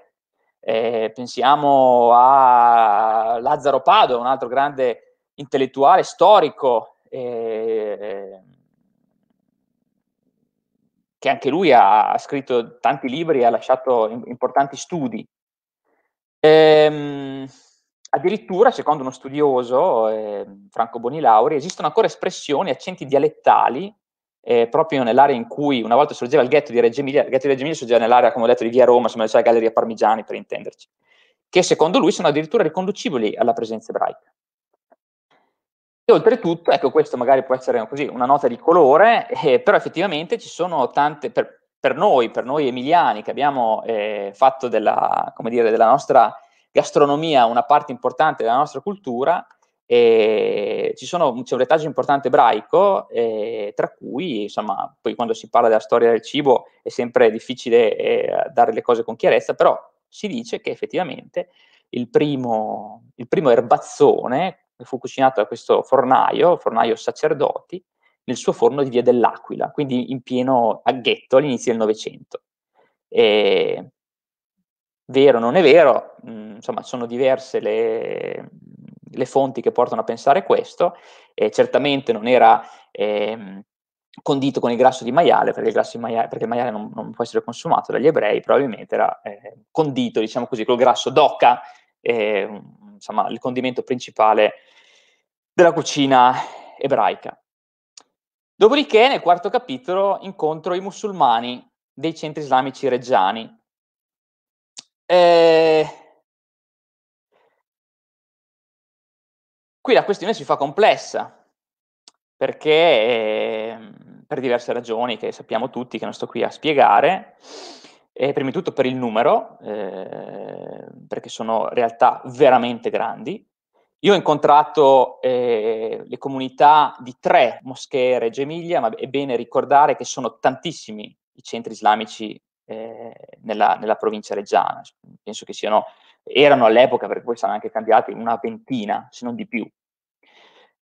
Eh, pensiamo a Lazzaro Pado, un altro grande intellettuale storico, eh, che anche lui ha, ha, scritto tanti libri e ha lasciato importanti studi. Eh, Addirittura, secondo uno studioso, eh, Franco Bonilauri, esistono ancora espressioni accenti dialettali eh, proprio nell'area in cui una volta sorgeva il ghetto di Reggio Emilia, il ghetto di Reggio Emilia sorgeva nell'area, come ho detto, di via Roma, insomma, c'è la Galleria Parmigiani per intenderci, che secondo lui sono addirittura riconducibili alla presenza ebraica. E oltretutto, ecco, questo magari può essere così, una nota di colore, eh, però effettivamente ci sono tante, per, per, noi, per noi emiliani che abbiamo eh, fatto della, dire, della nostra gastronomia una parte importante della nostra cultura e ci sono, c'è un retaggio importante ebraico, eh, tra cui, insomma, poi quando si parla della storia del cibo è sempre difficile eh, dare le cose con chiarezza, però si dice che effettivamente il primo, il primo erbazzone che fu cucinato da questo fornaio, fornaio sacerdoti, nel suo forno di Via dell'Aquila, quindi in pieno a all'inizio del Novecento vero o non è vero, mh, mm, insomma sono diverse le, le, fonti che portano a pensare questo, e certamente non era eh, condito con il grasso di maiale, perché il, grasso di maiale, perché il maiale non, non, può essere consumato dagli ebrei, probabilmente era eh, condito, diciamo così, col grasso d'occa, eh, insomma il condimento principale della cucina ebraica. Dopodiché nel quarto capitolo incontro i musulmani dei centri islamici reggiani, eh, qui la questione si fa complessa, perché eh, per diverse ragioni che sappiamo tutti, che non sto qui a spiegare, eh, prima di tutto per il numero, ehm, perché sono realtà veramente grandi. Io ho incontrato eh, le comunità di tre moschee Reggio Emilia, ma è bene ricordare che sono tantissimi i centri islamici eh, nella, nella, provincia reggiana. Penso che siano, erano all'epoca, perché poi saranno anche cambiati, una ventina, se non di più.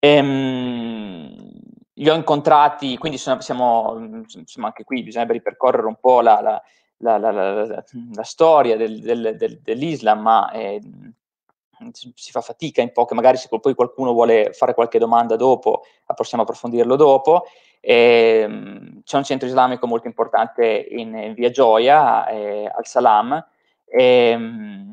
Ehm, li ho incontrati, quindi sono, siamo, insomma, anche qui bisognerebbe ripercorrere un po' la, la la, la, la, la, storia del, del, del, dell'Islam, ma eh, si fa fatica in poche, magari se poi qualcuno vuole fare qualche domanda dopo, possiamo approfondirlo dopo. E, ehm, c'è un centro islamico molto importante in, in via Gioia, eh, al Salam. E, ehm,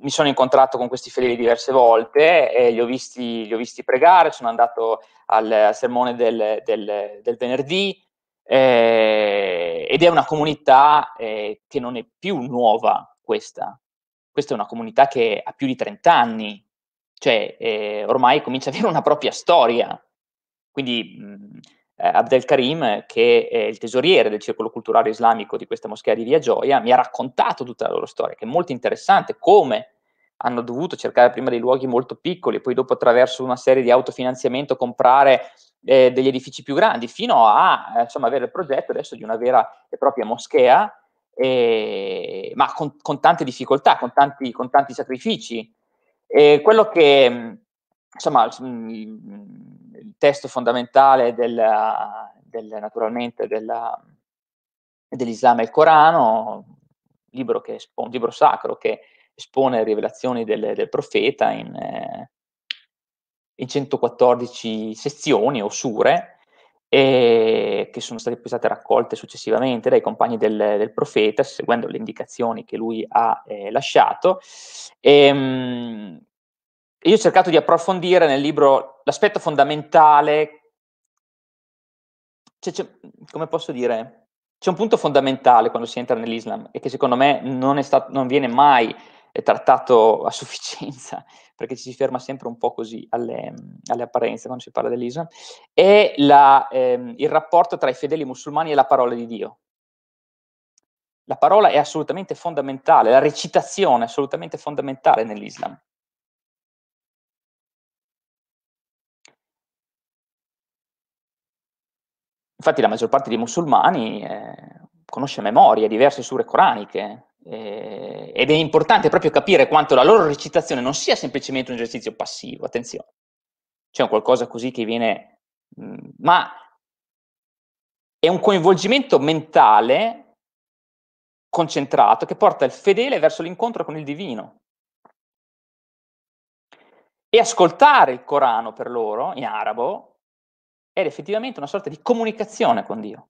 mi sono incontrato con questi fedeli diverse volte, eh, li, ho visti, li, ho visti, pregare, sono andato al, al sermone del, del, del venerdì, eh, ed è una comunità eh, che non è più nuova questa. Questa è una comunità che ha più di 30 anni, cioè eh, ormai comincia ad avere una propria storia. Quindi mh, mhmm, eh, Abdel Karim, che è il tesoriere del circolo culturale islamico di questa moschea di Via Gioia, mi ha raccontato tutta la loro storia, che è molto interessante, come hanno dovuto cercare prima dei luoghi molto piccoli, poi dopo attraverso una serie di autofinanziamento comprare eh, degli edifici più grandi, fino a eh, insomma, avere il progetto adesso di una vera e propria moschea, eh, ma con, con, tante difficoltà, con tanti, con tanti sacrifici. E quello che, mhmm, insomma, mh, mhmm, il testo fondamentale della, del, naturalmente della, dell'Islam è il Corano, libro che, un libro sacro che espone le rivelazioni del, del profeta in, eh, in, 114 sezioni o sure eh, che sono state poi state raccolte successivamente dai compagni del, del profeta seguendo le indicazioni che lui ha eh, lasciato. E, ehm, mh, io ho cercato di approfondire nel libro l'aspetto fondamentale, cioè, come posso dire, c'è un punto fondamentale quando si entra nell'Islam e che secondo me non, stato, non viene mai eh, trattato a sufficienza, perché ci si ferma sempre un po' così alle, alle apparenze quando si parla dell'Islam, è la, ehm, il rapporto tra i fedeli musulmani e la parola di Dio. La parola è assolutamente fondamentale, la recitazione è assolutamente fondamentale nell'Islam. Infatti la maggior parte dei musulmani eh, conosce a memoria diverse sure coraniche eh, ed è importante proprio capire quanto la loro recitazione non sia semplicemente un esercizio passivo, attenzione, c'è un qualcosa così che viene, mh, mm, ma è un coinvolgimento mentale concentrato che porta il fedele verso l'incontro con il divino. E ascoltare il Corano per loro, in arabo, era effettivamente una sorta di comunicazione con Dio.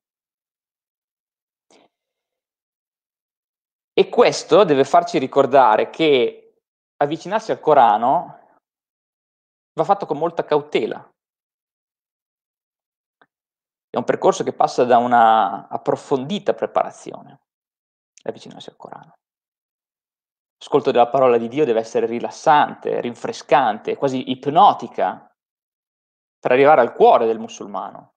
E questo deve farci ricordare che avvicinarsi al Corano va fatto con molta cautela. È un percorso che passa da una approfondita preparazione, avvicinarsi al Corano. L'ascolto della parola di Dio deve essere rilassante, rinfrescante, quasi ipnotica, per arrivare al cuore del musulmano.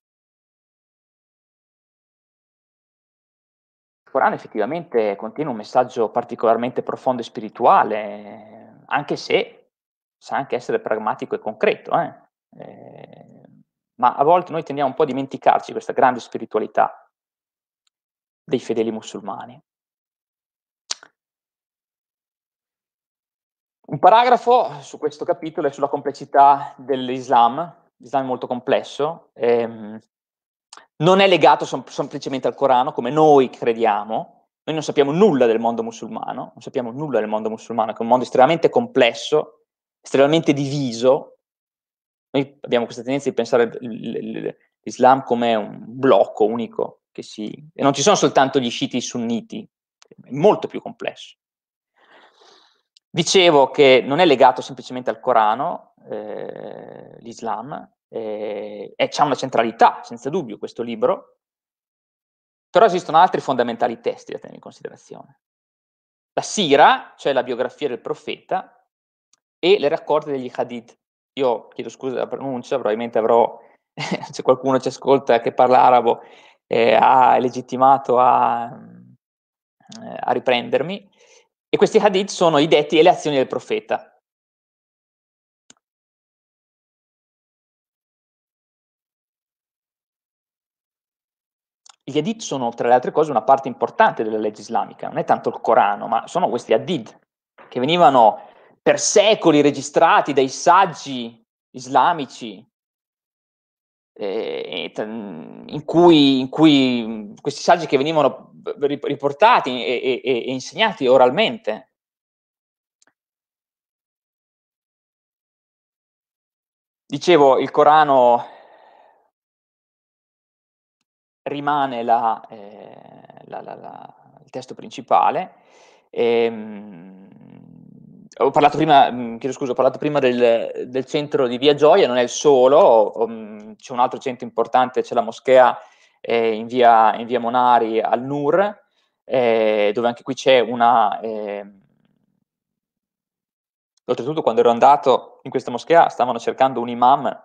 Il Corano effettivamente contiene un messaggio particolarmente profondo e spirituale, anche se sa anche essere pragmatico e concreto. Eh? Eh, ma a volte noi tendiamo un po' a dimenticarci questa grande spiritualità dei fedeli musulmani. Un paragrafo su questo capitolo e sulla complessità dell'Islam l'Islam è molto complesso, ehm, non è legato sem- semplicemente al Corano come noi crediamo, noi non sappiamo nulla del mondo musulmano, non sappiamo nulla del mondo musulmano, che è un mondo estremamente complesso, estremamente diviso. Noi abbiamo questa tendenza di pensare all'Islam come un blocco unico, che si... e non ci sono soltanto gli sciiti e i sunniti, è molto più complesso. Dicevo che non è legato semplicemente al Corano, eh, l'Islam, eh, e c'è una centralità, senza dubbio, questo libro, però esistono altri fondamentali testi da tenere in considerazione. La Sira, cioè la biografia del profeta, e le raccolte degli Hadith. Io chiedo scusa della pronuncia, probabilmente avrò, se qualcuno ci ascolta che parla arabo, eh, ha legittimato a, eh, a riprendermi. E questi Hadith sono i detti e le azioni del profeta, gli hadith sono, tra le altre cose, una parte importante della legge islamica, non è tanto il Corano, ma sono questi hadith che venivano per secoli registrati dai saggi islamici, eh, in, cui, in, cui, questi saggi che venivano riportati e, e, e insegnati oralmente. Dicevo, il Corano rimane la, eh, la, la, il testo principale. Ehm, ho parlato prima, mm, chiedo scusa, ho parlato prima del, del, centro di Via Gioia, non è il solo, um, c'è un altro centro importante, c'è la moschea eh, in, via, in, via, Monari al Nur, eh, dove anche qui c'è una... Eh, oltretutto quando ero andato in questa moschea stavano cercando un imam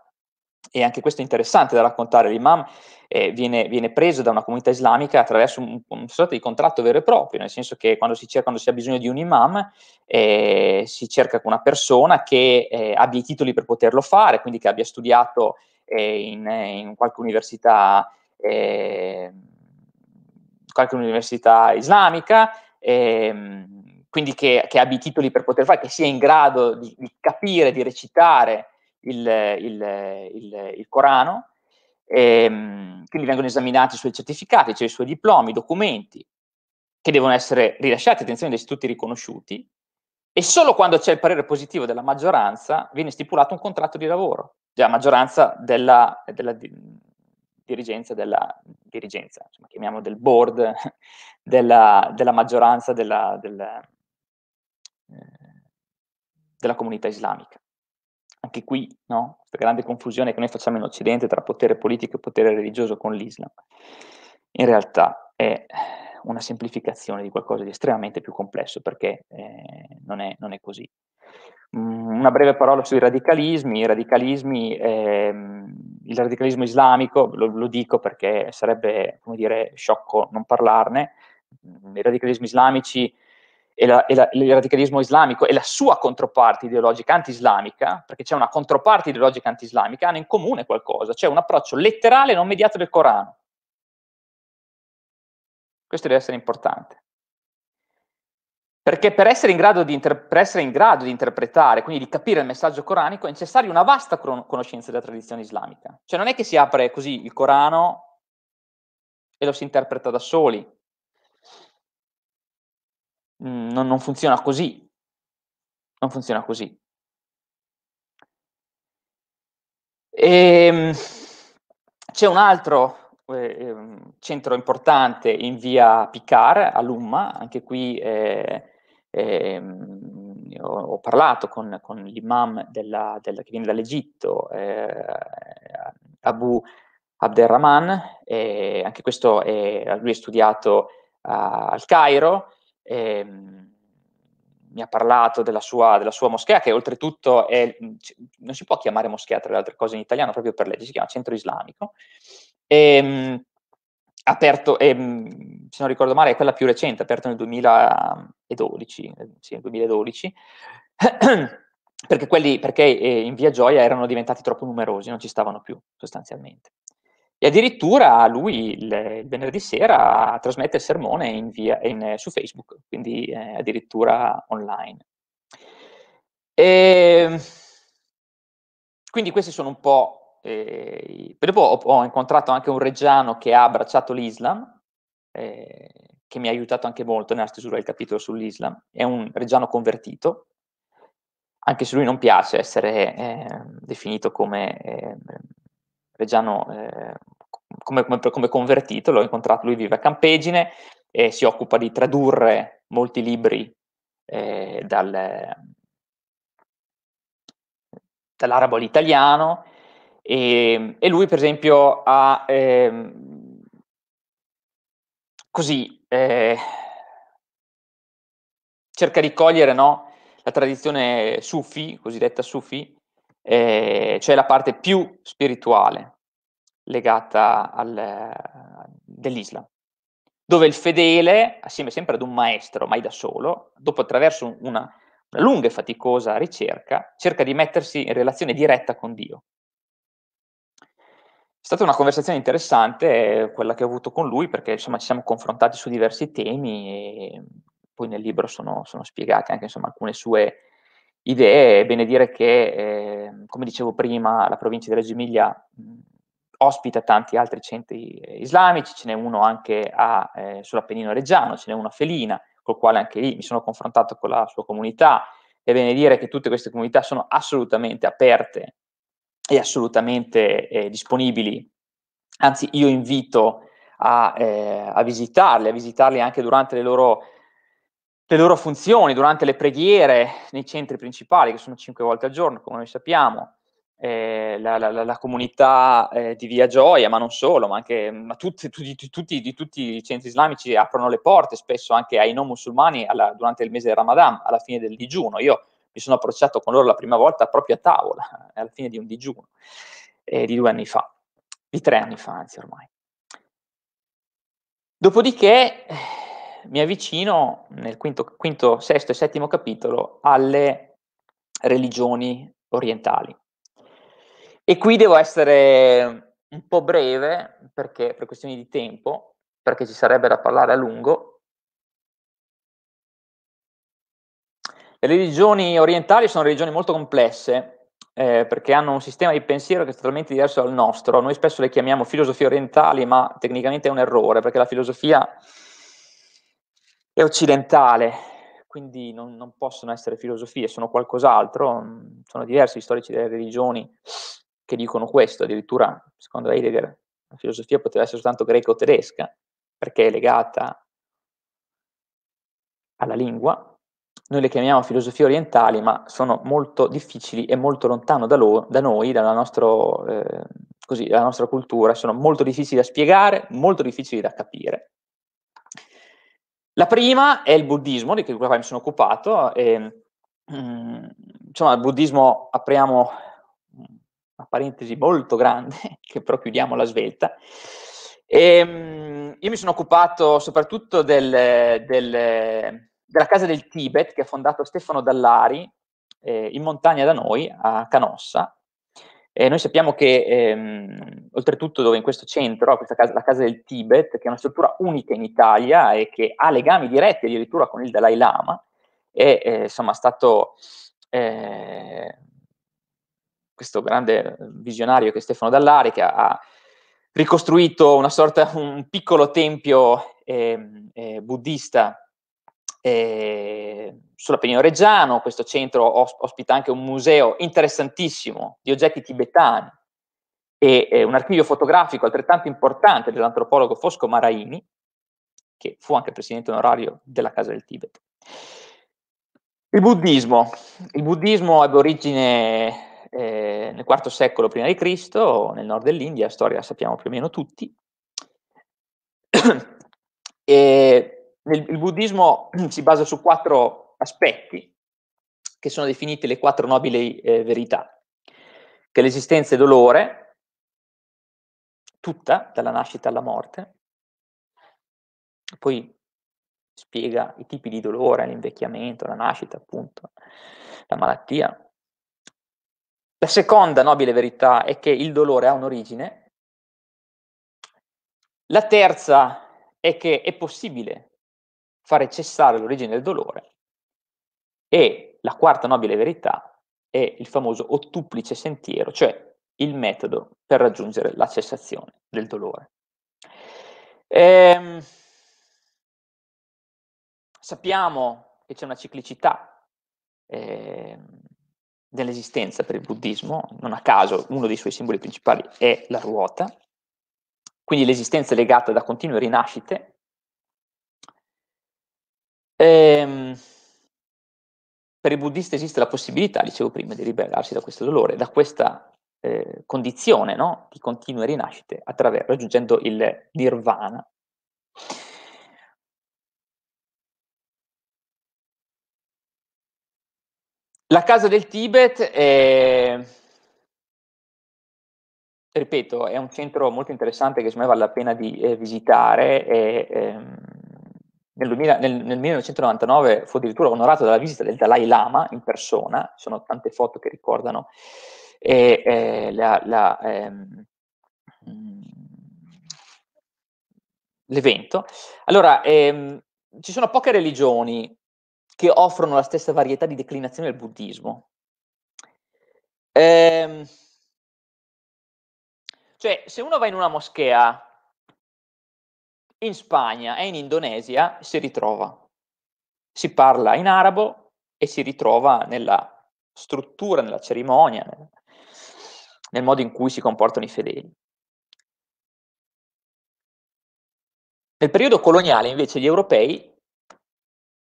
e anche questo è interessante da raccontare, l'imam eh, viene, viene, preso da una comunità islamica attraverso un, un sorta di contratto vero e proprio, nel senso che quando si, cerca, quando si ha bisogno di un imam eh, si cerca una persona che eh, abbia i titoli per poterlo fare, quindi che abbia studiato eh, in, in, qualche università, ehm, qualche università islamica, ehm, quindi che, che, abbia i titoli per poter fare, che sia in grado di, di capire, di recitare il, il, il, il Corano, e, ehm, quindi vengono esaminati i suoi certificati, cioè i suoi diplomi, i documenti, che devono essere rilasciati, attenzione, da istituti riconosciuti, e solo quando c'è il parere positivo della maggioranza viene stipulato un contratto di lavoro, della cioè maggioranza della, della dirigenza, della, dirigenza insomma, chiamiamo del board, della, della maggioranza della, della, eh, della comunità islamica anche qui, no? questa grande confusione che noi facciamo in Occidente tra potere politico e potere religioso con l'Islam, in realtà è una semplificazione di qualcosa di estremamente più complesso perché eh, non, è, non, è, così. Mm, una breve parola sui radicalismi. radicalismi eh, il radicalismo islamico, lo, lo dico perché sarebbe dire, sciocco non parlarne, mm, i radicalismi islamici e, la, e la, il radicalismo islamico e la sua controparte ideologica anti-islamica, perché c'è una controparte ideologica anti-islamica, hanno in comune qualcosa, cioè un approccio letterale non mediato del Corano. Questo deve essere importante. Perché per essere, in grado di, inter- essere in grado di interpretare, quindi di capire il messaggio coranico, è necessaria una vasta cron- conoscenza della tradizione islamica. Cioè non è che si apre così il Corano e lo si interpreta da soli, mh, mm, non, non funziona così. Non funziona così. E, ehm, c'è un altro eh, ehm, centro importante in via Picard, a Lumma, anche qui eh, eh, ho, ho, parlato con, con l'imam della, della, che viene dall'Egitto, eh, Abu Abderrahman, anche questo è, lui ha studiato eh, al Cairo, eh, mi ha parlato della sua, della sua, moschea, che oltretutto è, non si può chiamare moschea tra le altre cose in italiano, proprio per legge, si chiama centro islamico. E, ehm, aperto, e, ehm, se non ricordo male, è quella più recente, aperta nel 2012, ehm, sì, 2012 perché, quelli, perché eh, in via Gioia erano diventati troppo numerosi, non ci stavano più sostanzialmente. E addirittura lui il, il venerdì sera trasmette il sermone in via, in, su Facebook, quindi eh, addirittura online. E, ehm, quindi questi sono un po'... Eh, poi dopo ho, ho, incontrato anche un reggiano che ha abbracciato l'Islam, eh, che mi ha aiutato anche molto nella stesura del capitolo sull'Islam. È un reggiano convertito, anche se lui non piace essere eh, definito come eh, Reggiano eh, come, come, come, convertito, l'ho incontrato, lui vive a Campegine e si occupa di tradurre molti libri eh, dal, dall'arabo all'italiano e, e, lui per esempio ha eh, così eh, cerca di cogliere no, la tradizione sufi, cosiddetta sufi, eh, cioè la parte più spirituale legata al, dell'Islam, dove il fedele, assieme sempre ad un maestro, mai da solo, dopo attraverso una, una lunga e faticosa ricerca, cerca di mettersi in relazione diretta con Dio. È stata una conversazione interessante quella che ho avuto con lui perché insomma ci siamo confrontati su diversi temi e poi nel libro sono, sono spiegate anche insomma, alcune sue idee, è bene dire che, eh, come dicevo prima, la provincia di Reggio Emilia mh, ospita tanti altri centri eh, islamici, ce n'è uno anche a, eh, sull'Appennino Reggiano, ce n'è uno a Felina, col quale anche lì mi sono confrontato con la sua comunità. È bene dire che tutte queste comunità sono assolutamente aperte e assolutamente eh, disponibili. Anzi, io invito a, eh, a visitarle, a visitarle anche durante le loro le loro funzioni durante le preghiere nei centri principali, che sono cinque volte al giorno, come noi sappiamo, eh, la, la, la, comunità eh, di Via Gioia, ma non solo, ma anche ma tutti, tutti, tutti, tutti, i centri islamici aprono le porte spesso anche ai non musulmani alla, durante il mese del Ramadan, alla fine del digiuno. Io mi sono approcciato con loro la prima volta proprio a tavola, alla fine di un digiuno eh, di due anni fa, di tre anni fa anzi ormai. Dopodiché eh, mi avvicino nel quinto, quinto, sesto e settimo capitolo alle religioni orientali. E qui devo essere un po' breve perché, per questioni di tempo, perché ci sarebbe da parlare a lungo. Le religioni orientali sono religioni molto complesse eh, perché hanno un sistema di pensiero che è totalmente diverso dal nostro. Noi spesso le chiamiamo filosofie orientali, ma tecnicamente è un errore perché la filosofia è occidentale, quindi non, non possono essere filosofie, sono qualcos'altro, mm, sono diversi gli storici delle religioni che dicono questo, addirittura secondo Heidegger la filosofia poteva essere soltanto greco-tedesca, perché è legata alla lingua. Noi le chiamiamo filosofie orientali, ma sono molto difficili e molto lontano da, lo, da noi, dalla, nostro, eh, così, dalla nostra cultura, sono molto difficili da spiegare, molto difficili da capire. La prima è il buddismo, di cui mi sono occupato. E, mh, mm, insomma, il buddismo apriamo una parentesi molto grande, che però chiudiamo alla svelta. E, ehm, mh, io mi sono occupato soprattutto del, del, della casa del Tibet che ha fondato Stefano Dallari eh, in montagna da noi, a Canossa, e noi sappiamo che, ehm, oltretutto, dove in questo centro, casa, la Casa del Tibet, che è una struttura unica in Italia e che ha legami diretti addirittura con il Dalai Lama, è eh, insomma stato eh, questo grande visionario che è Stefano Dallari, che ha, ha ricostruito una sorta, un piccolo tempio ehm, eh, buddista eh, sulla Reggiano, questo centro os- ospita anche un museo interessantissimo di oggetti tibetani e eh, un archivio fotografico altrettanto importante dell'antropologo Fosco Maraini, che fu anche presidente onorario della Casa del Tibet. Il buddismo. Il buddismo ebbe origine eh, nel IV secolo prima di Cristo, nel nord dell'India, la storia la sappiamo più o meno tutti. e nel, il buddismo si basa su quattro aspetti, che sono definite le quattro nobili eh, verità, che l'esistenza è dolore, tutta, dalla nascita alla morte, poi spiega i tipi di dolore, l'invecchiamento, la nascita, appunto, la malattia. La seconda nobile verità è che il dolore ha un'origine. La terza è che è possibile fare cessare l'origine del dolore e la quarta nobile verità è il famoso ottuplice sentiero, cioè il metodo per raggiungere la cessazione del dolore. Ehm, sappiamo che c'è una ciclicità eh, dell'esistenza per il buddismo, non a caso uno dei suoi simboli principali è la ruota, quindi l'esistenza è legata da continue rinascite Ehm, per i buddisti esiste la possibilità, dicevo prima, di liberarsi da questo dolore, da questa eh, condizione no? di continue rinascite, attraver- raggiungendo il nirvana. La casa del Tibet è, ripeto, è un centro molto interessante che secondo me vale la pena di eh, visitare. È, ehm, nel, 2000, nel, nel, 1999 fu addirittura onorato dalla visita del Dalai Lama in persona, ci sono tante foto che ricordano e, eh, la, la, ehm, l'evento. Allora, ehm, ci sono poche religioni che offrono la stessa varietà di declinazione del buddismo. Ehm, cioè, se uno va in una moschea in Spagna e in Indonesia si ritrova. Si parla in arabo e si ritrova nella struttura, nella cerimonia, nel modo in cui si comportano i fedeli. Nel periodo coloniale invece gli europei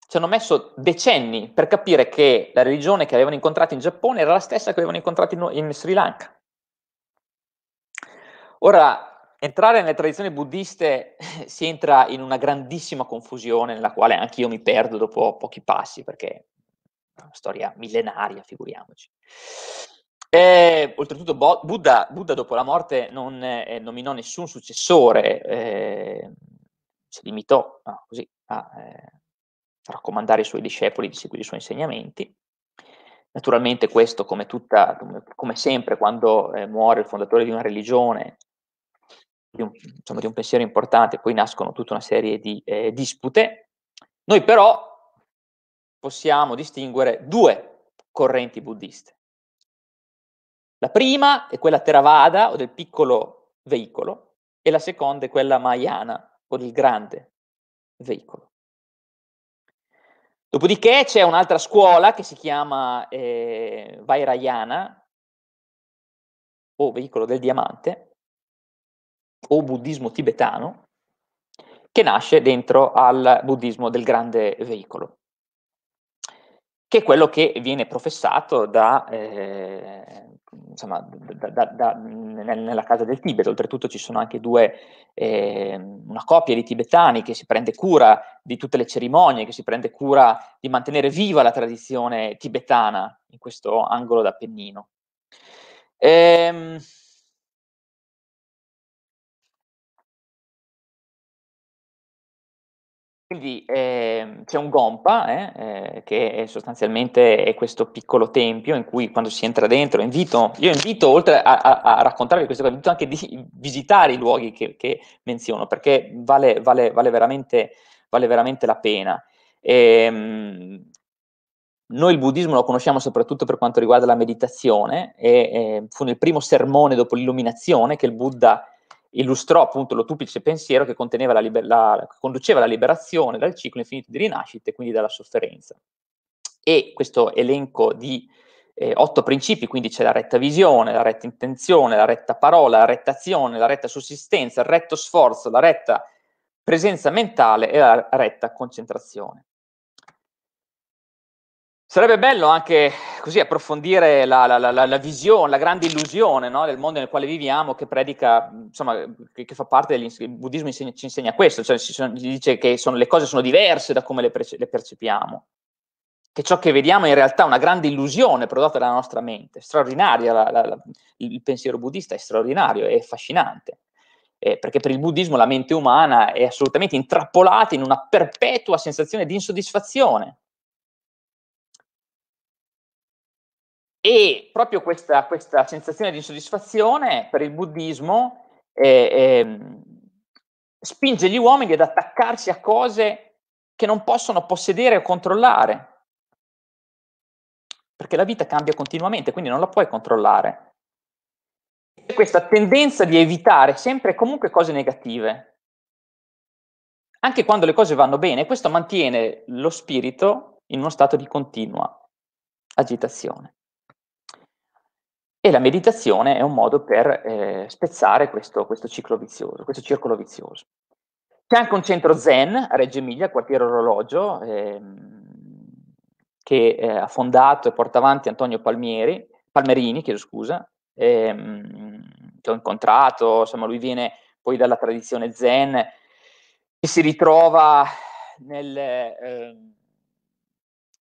ci hanno messo decenni per capire che la religione che avevano incontrato in Giappone era la stessa che avevano incontrato in, in Sri Lanka. Ora, entrare nelle tradizioni buddiste si entra in una grandissima confusione nella quale anche io mi perdo dopo pochi passi perché è una storia millenaria, figuriamoci. E, eh, oltretutto Bo- Buddha, Buddha, dopo la morte non eh, nominò nessun successore, eh, si limitò ah, così, a eh, raccomandare ai suoi discepoli di seguire i suoi insegnamenti. Naturalmente questo, come, tutta, come, come sempre quando eh, muore il fondatore di una religione, di un, diciamo, di un pensiero importante, poi nascono tutta una serie di eh, dispute. Noi però possiamo distinguere due correnti buddiste. La prima è quella Theravada o del piccolo veicolo e la seconda è quella Mahayana o del grande veicolo. Dopodiché c'è un'altra scuola che si chiama eh, Vairayana o veicolo del diamante, o buddismo tibetano che nasce dentro al buddismo del grande veicolo, che è quello che viene professato da, eh, insomma, da, da, da, nella casa del Tibet. Oltretutto ci sono anche due, eh, una coppia di tibetani che si prende cura di tutte le cerimonie, che si prende cura di mantenere viva la tradizione tibetana in questo angolo d'Appennino. Ehm, Quindi eh, c'è un gompa, eh, eh, che è sostanzialmente è questo piccolo tempio in cui quando si entra dentro, invito, io invito oltre a, a, a raccontarvi questo, invito anche di visitare i luoghi che, che menziono, perché vale, vale, vale, veramente, vale veramente, la pena. E, ehm, noi il buddismo lo conosciamo soprattutto per quanto riguarda la meditazione, e, e ehm, fu nel primo sermone dopo l'illuminazione che il Buddha illustrò appunto lo tupice pensiero che, la liber- la, conduceva alla liberazione dal ciclo infinito di rinascita e quindi dalla sofferenza. E questo elenco di eh, otto principi, quindi c'è la retta visione, la retta intenzione, la retta parola, la retta azione, la retta sussistenza, il retto sforzo, la retta presenza mentale e la retta concentrazione. Sarebbe bello anche così approfondire la, la, la, la visione, la grande illusione no? del mondo nel quale viviamo che predica, insomma, che, che fa parte del buddismo insegna, ci insegna questo, cioè ci sono, dice che sono, le cose sono diverse da come le, perce, le, percepiamo, che ciò che vediamo è in realtà una grande illusione prodotta dalla nostra mente, straordinaria, il pensiero buddista è straordinario, è affascinante. Eh, perché per il buddismo la mente umana è assolutamente intrappolata in una perpetua sensazione di insoddisfazione, E proprio questa, questa sensazione di insoddisfazione per il buddismo eh, eh, spinge gli uomini ad attaccarsi a cose che non possono possedere o controllare. Perché la vita cambia continuamente, quindi non la puoi controllare questa tendenza di evitare sempre e comunque cose negative, anche quando le cose vanno bene, questo mantiene lo spirito in uno stato di continua agitazione. E la meditazione è un modo per eh, spezzare questo, questo, ciclo vizioso, questo circolo vizioso. C'è anche un centro zen a Reggio Emilia, quartiere orologio, ehm, che eh, ha fondato e porta avanti Antonio Palmieri, Palmerini, chiedo scusa, ehm, che ho incontrato, insomma lui viene poi dalla tradizione zen e si ritrova nel... Eh,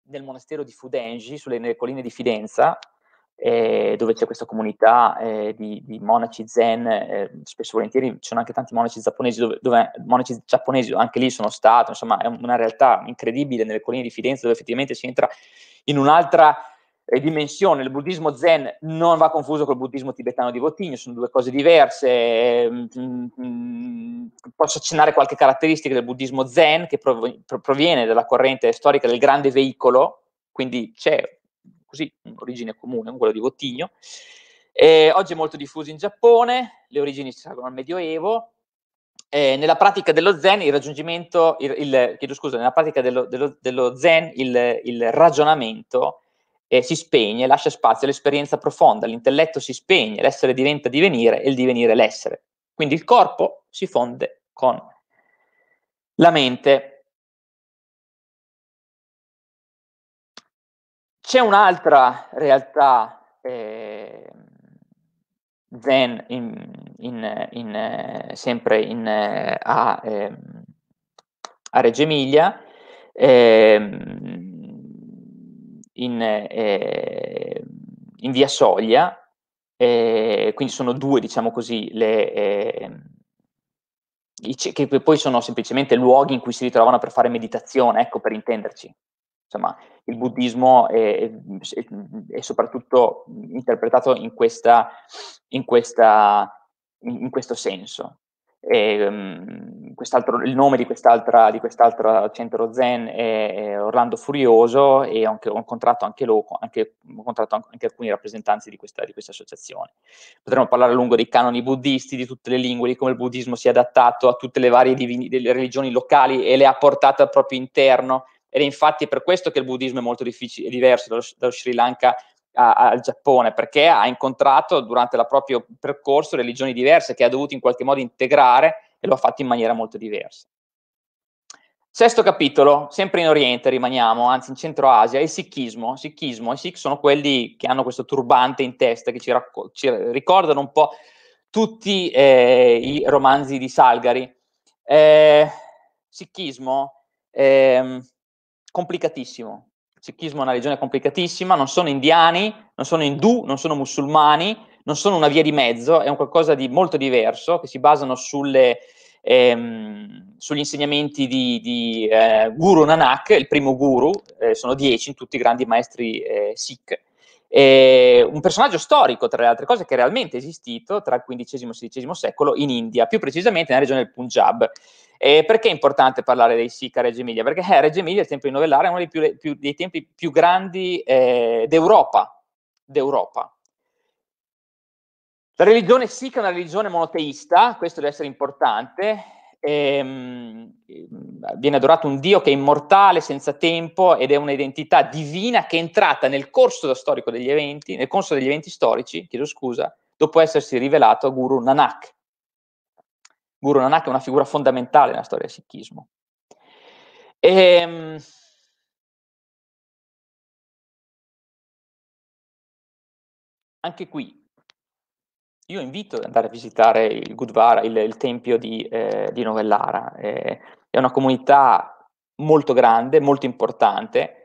nel monastero di Fudenji, sulle colline di Fidenza, eh, dove c'è questa comunità eh, di, di, monaci zen, eh, spesso volentieri ci sono anche tanti monaci giapponesi, dove, dove, monaci giapponesi anche lì sono stato, insomma è una realtà incredibile nelle colline di Firenze dove effettivamente si entra in un'altra eh, dimensione, il buddismo zen non va confuso col buddismo tibetano di Votigno, sono due cose diverse, ehm, mm, mm. posso accennare qualche caratteristica del buddismo zen che proviene dalla corrente storica del grande veicolo, quindi c'è così, mm, origine comune, quello di Vottigno. Eh, oggi è molto diffuso in Giappone, le origini si salgono al Medioevo. Eh, nella pratica dello Zen, il raggiungimento, il, il, chiedo scusa, nella pratica dello, dello, dello Zen, il, il ragionamento eh, si spegne, lascia spazio all'esperienza profonda, l'intelletto si spegne, l'essere diventa divenire e il divenire l'essere. Quindi il corpo si fonde con la mente. C'è un'altra realtà eh, zen, in, in, in, sempre a, eh, a, Reggio Emilia, ehm, ehm, in, via Soglia, eh, quindi sono due, diciamo così, le ehm, che poi sono semplicemente luoghi in cui si ritrovano per fare meditazione, ecco per intenderci, insomma, il buddismo è, è, è soprattutto interpretato in, questa, in, questa, in questo senso. E, um, il nome di quest'altra, di quest'altra, centro zen è, Orlando Furioso e anche, ho incontrato anche, anche, anche, alcuni rappresentanti di questa, di questa, associazione. Potremmo parlare a lungo dei canoni buddisti, di tutte le lingue, di come il buddismo si è adattato a tutte le varie divini, religioni locali e le ha portate al proprio interno ed è infatti per questo che il buddismo è molto difficile, è diverso dallo, dallo Sri Lanka a, al Giappone, perché ha incontrato durante il proprio percorso religioni diverse che ha dovuto in qualche modo integrare e lo ha fatto in maniera molto diversa. Sesto capitolo, sempre in Oriente rimaniamo, anzi in Centro Asia, è il Sikhismo. Sikhismo. I Sikh sono quelli che hanno questo turbante in testa che ci, racco- ci ricordano un po' tutti eh, i romanzi di Salgari. Eh, Sikhismo, eh, complicatissimo. Il sikhismo è una religione complicatissima, non sono indiani, non sono indù, non sono musulmani, non sono una via di mezzo, è un qualcosa di molto diverso, che si basano sulle, ehm, sugli insegnamenti di, di eh, Guru Nanak, il primo guru, eh, sono dieci in tutti i grandi maestri eh, Sikh eh, un personaggio storico, tra le altre cose, che è realmente esistito tra il XV e il XVI secolo in India, più precisamente nella regione del Punjab. Eh, perché è importante parlare dei Sikh a Reggio Emilia? Perché eh, Reggio Emilia, il tempo di Novellare, è uno dei, più, più, dei templi più grandi eh, d'Europa, d'Europa. La religione Sikh è una religione monoteista, questo deve essere importante, Ehm, ehm, viene adorato un Dio che è immortale, senza tempo, ed è un'identità divina che è entrata nel corso storico degli eventi, nel corso degli eventi storici, chiedo scusa, dopo essersi rivelato a Guru Nanak. Guru Nanak è una figura fondamentale nella storia del sikhismo. Ehm, anche qui io invito ad andare a visitare il Gurdwara, il, il tempio di, eh, di Novellara. Eh, è una comunità molto grande, molto importante.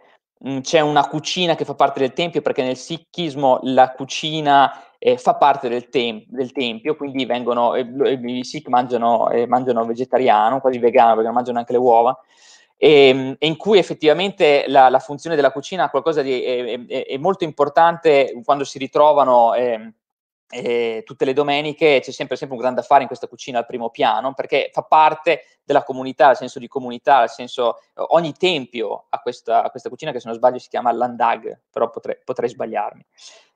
Mm, c'è una cucina che fa parte del tempio perché nel sikhismo la cucina eh, fa parte del, tem- del tempio, quindi vengono, eh, eh, i sikh mangiano, eh, mangiano vegetariano, quasi vegano perché non mangiano anche le uova. E, ehm, e, in cui effettivamente la, la funzione della cucina è, di, è, è, è molto importante quando si ritrovano eh, eh, tutte le domeniche c'è sempre, sempre, un grande affare in questa cucina al primo piano perché fa parte della comunità, nel senso di comunità, nel senso eh, ogni tempio ha questa, ha questa cucina che se non sbaglio si chiama Landag, però potrei, potrei sbagliarmi.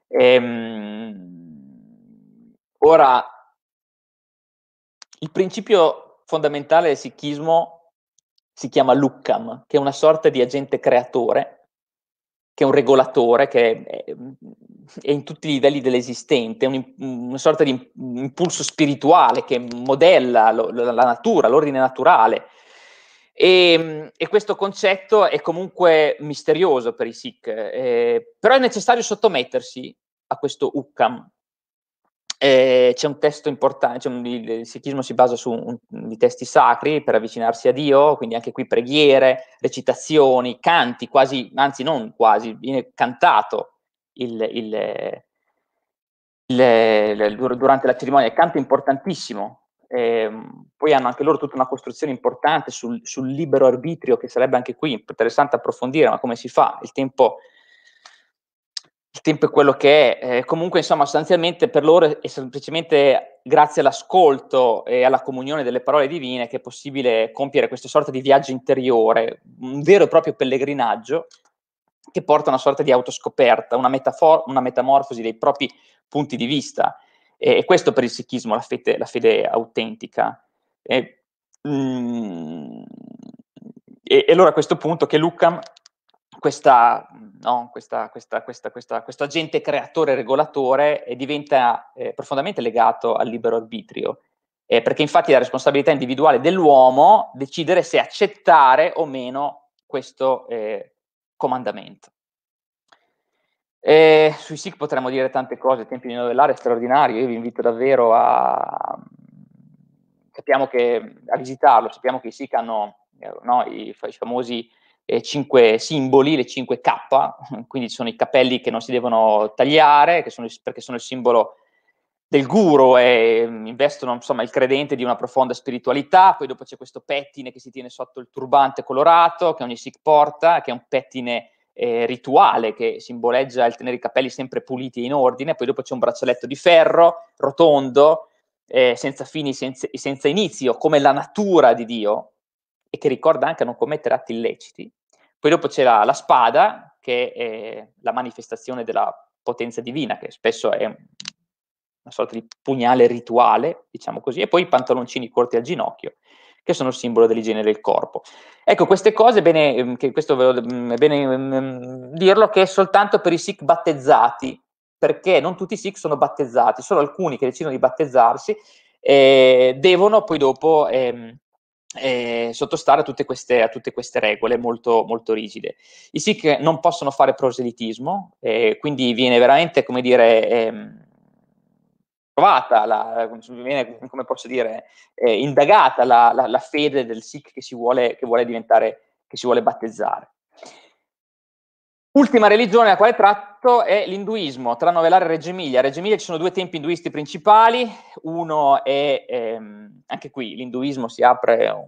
Ehm, ora, il principio fondamentale del sikhismo si chiama Lukkam, che è una sorta di agente creatore, che è un regolatore, che è, e in tutti i livelli dell'esistente, un, una sorta di impulso spirituale che modella lo, la natura, l'ordine naturale. E, ehm, e, questo concetto è comunque misterioso per i Sikh, eh, però è necessario sottomettersi a questo Ukkam. Eh, c'è un testo importante, cioè un, il sikhismo si basa su un, di testi sacri per avvicinarsi a Dio, quindi anche qui preghiere, recitazioni, canti, quasi, anzi non quasi, viene cantato il, il, il, durante la cerimonia. Il canto è importantissimo. Eh, poi hanno anche loro tutta una costruzione importante sul, sul, libero arbitrio, che sarebbe anche qui interessante approfondire, ma come si fa? Il tempo, il tempo è quello che è. Eh, comunque, insomma, sostanzialmente per loro è semplicemente grazie all'ascolto e alla comunione delle parole divine che è possibile compiere questa sorta di viaggio interiore, un vero e proprio pellegrinaggio che porta a una sorta di autoscoperta, una, metafor- una metamorfosi dei propri punti di vista. E, e questo per il sikhismo, la, fede, la fede autentica. E, mm, e, e, allora a questo punto che Luckham, questa, no, questa, questa, questo agente creatore e regolatore, eh, diventa eh, profondamente legato al libero arbitrio, eh, perché infatti è la responsabilità individuale dell'uomo decidere se accettare o meno questo eh, comandamento. E sui SIC potremmo dire tante cose, tempi di novellare straordinario, io vi invito davvero a, mhmm, che, a visitarlo, sappiamo che i SIC hanno no, i, i, famosi eh, 5 simboli, le cinque k quindi sono i capelli che non si devono tagliare, sono, perché sono il simbolo del guru e mm, investono insomma il credente di una profonda spiritualità, poi dopo c'è questo pettine che si tiene sotto il turbante colorato che ogni Sikh porta, che è un pettine eh, rituale che simboleggia il tenere i capelli sempre puliti e in ordine, poi dopo c'è un braccialetto di ferro rotondo, eh, senza fini senza, senza inizio, come la natura di Dio e che ricorda anche a non commettere atti illeciti. Poi dopo c'è la, la spada che è eh, la manifestazione della potenza divina, che spesso è una sorta di pugnale rituale, diciamo così, e poi i pantaloncini corti al ginocchio, che sono simbolo dell'igiene del corpo. Ecco, queste cose, ehm, mm, è bene, lo, è bene dirlo, che è soltanto per i Sikh battezzati, perché non tutti i Sikh sono battezzati, solo alcuni che decidono di battezzarsi eh, devono poi dopo eh, eh, sottostare a tutte, queste, a tutte queste, regole molto, molto rigide. I Sikh non possono fare proselitismo, eh, quindi viene veramente, come dire ehm, trovata, la, viene, come posso dire, eh, indagata la, la, la, fede del Sikh che si vuole, che vuole diventare, che si vuole battezzare. Ultima religione a quale tratto è l'induismo, tra e Reggio Emilia. A Reggio Emilia ci sono due tempi induisti principali, uno è, ehm, anche qui, l'induismo si apre un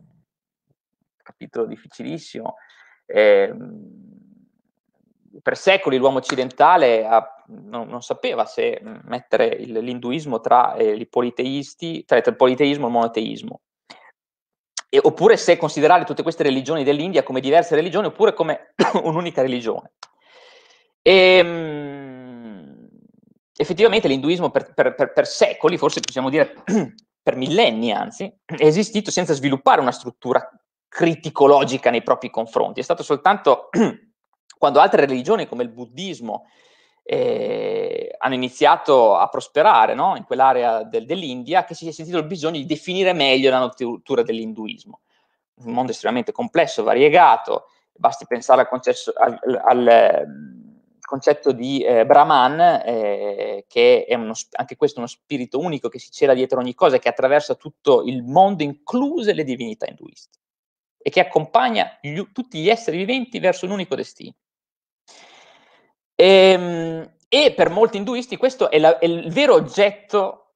capitolo difficilissimo, ehm, per secoli l'uomo occidentale ha, non, non, sapeva se mettere il, l'induismo tra eh, i politeisti, tra, tra, il politeismo e il monoteismo. E, oppure se considerare tutte queste religioni dell'India come diverse religioni oppure come un'unica religione. E, ehm, mh, effettivamente l'induismo per, per, per, per secoli, forse possiamo dire per millenni anzi, è esistito senza sviluppare una struttura criticologica nei propri confronti, è stato soltanto quando altre religioni come il buddismo eh, hanno iniziato a prosperare no? in quell'area del, dell'India, che si è sentito il bisogno di definire meglio la natura dell'induismo. Un mondo estremamente complesso, variegato, basti pensare al, concesso, al, al mm, concetto di eh, Brahman, eh, che è uno, anche questo uno spirito unico che si cela dietro ogni cosa, che attraversa tutto il mondo, incluse le divinità induiste, e che accompagna gli, tutti gli esseri viventi verso un unico destino. E, ehm, e per molti induisti questo è, la, è il vero oggetto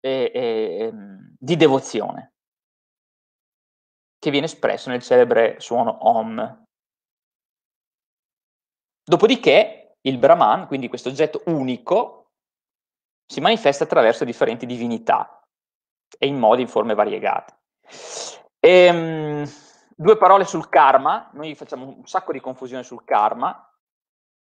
eh, eh, di devozione che viene espresso nel celebre suono Om. Dopodiché il Brahman, quindi questo oggetto unico, si manifesta attraverso differenti divinità e in modi, in forme variegate. E, ehm, due parole sul karma, noi facciamo un sacco di confusione sul karma,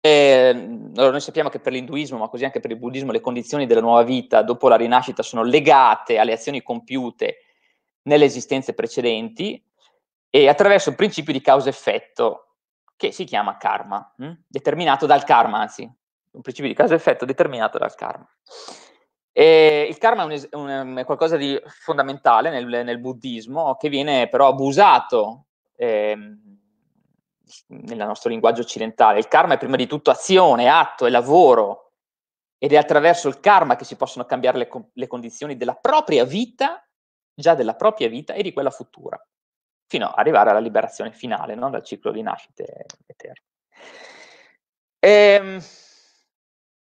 e, mm, allora, noi sappiamo che per l'induismo, ma così anche per il buddismo, le condizioni della nuova vita dopo la rinascita sono legate alle azioni compiute nelle esistenze precedenti e attraverso il principio di causa-effetto che si chiama karma, mh? Mm? determinato dal karma, anzi, un principio di causa-effetto determinato dal karma. E il karma è, un un, ehm, è, qualcosa di fondamentale nel, nel buddismo che viene però abusato. Ehm, nel nostro linguaggio occidentale. Il karma è prima di tutto azione, atto e lavoro ed è attraverso il karma che si possono cambiare le, le condizioni della propria vita, già della propria vita e di quella futura, fino ad arrivare alla liberazione finale, no? dal ciclo di nascite eterno. Ehm,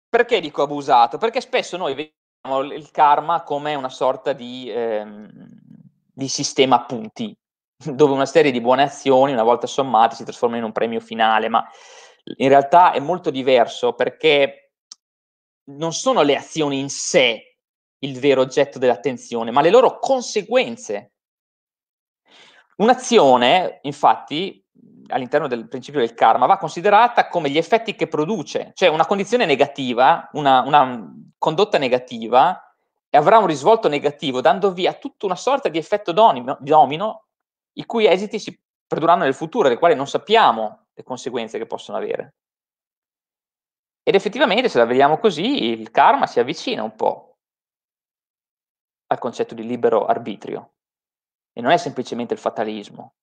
perché dico abusato? Perché spesso noi vediamo il karma come una sorta di, ehm, di sistema a punti, dove una serie di buone azioni, una volta sommate, si trasforma in un premio finale, ma in realtà è molto diverso perché non sono le azioni in sé il vero oggetto dell'attenzione, ma le loro conseguenze. Un'azione, infatti, all'interno del principio del karma, va considerata come gli effetti che produce, cioè una condizione negativa, una, una condotta negativa, avrà un risvolto negativo, dando via a tutta una sorta di effetto domino, domino i cui esiti si perduranno nel futuro, dei quali non sappiamo le conseguenze che possono avere. Ed effettivamente, se la vediamo così, il karma si avvicina un po' al concetto di libero arbitrio e non è semplicemente il fatalismo.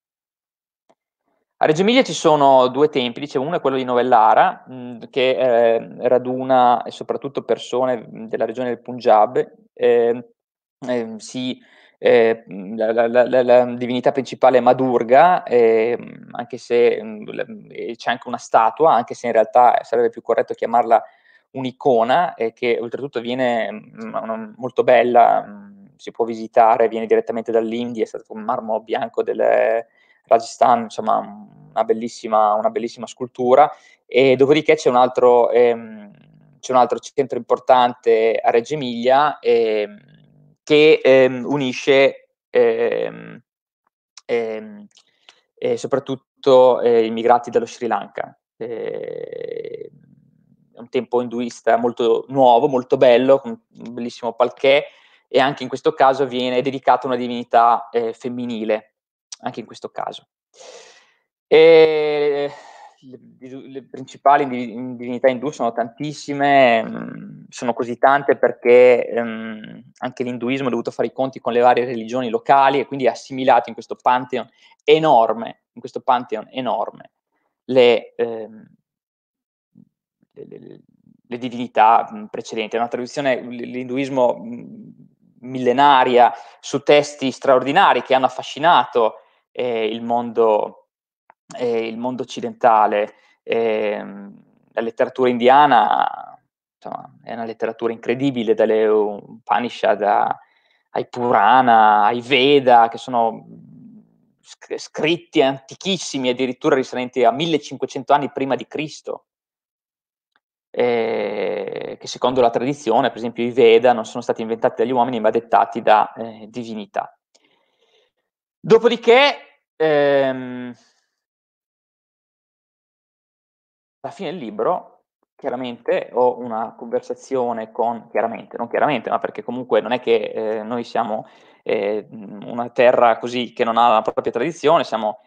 A Reggio Emilia ci sono due tempi, dicevo, uno è quello di Novellara, mh, mm, che eh, raduna soprattutto persone mm, della regione del Punjab, eh, eh, si eh, la, la, la, la, divinità principale è Madurga, eh, anche se mh, mm, eh, c'è anche una statua, anche se in realtà sarebbe più corretto chiamarla un'icona, eh, che oltretutto viene mh, mm, molto bella, mh, mm, si può visitare, viene direttamente dall'India, è stato un marmo bianco del Rajasthan, insomma una bellissima, una bellissima scultura. E dopodiché c'è un altro, ehm, c'è un altro centro importante a Reggio Emilia. Ehm, che ehm, unisce ehm, ehm, eh, soprattutto eh, immigrati dallo Sri Lanka. Eh, è un tempo induista molto nuovo, molto bello, con un bellissimo palquet e anche in questo caso viene dedicata una divinità eh, femminile, anche in questo caso. E eh, le, le principali divinità indù sono tantissime, mm, sono così tante perché ehm, anche l'induismo ha dovuto fare i conti con le varie religioni locali e quindi ha assimilato in questo pantheon enorme, in questo pantheon enorme, le, ehm, le, le, le divinità mm, precedenti. È una tradizione, l'induismo millenaria, su testi straordinari che hanno affascinato eh, il mondo eh, il mondo occidentale, ehm, la letteratura indiana insomma, è una letteratura incredibile, dalle Upanishad ai Purana, ai Veda, che sono scritti antichissimi, addirittura risalenti a 1500 anni prima di Cristo, eh, che secondo la tradizione, per esempio i Veda, non sono stati inventati dagli uomini ma dettati da eh, divinità. Dopodiché, ehm, alla fine del libro, chiaramente, ho una conversazione con, chiaramente, non chiaramente, ma perché comunque non è che eh, noi siamo eh, mhmm, una terra così che non ha la propria tradizione, siamo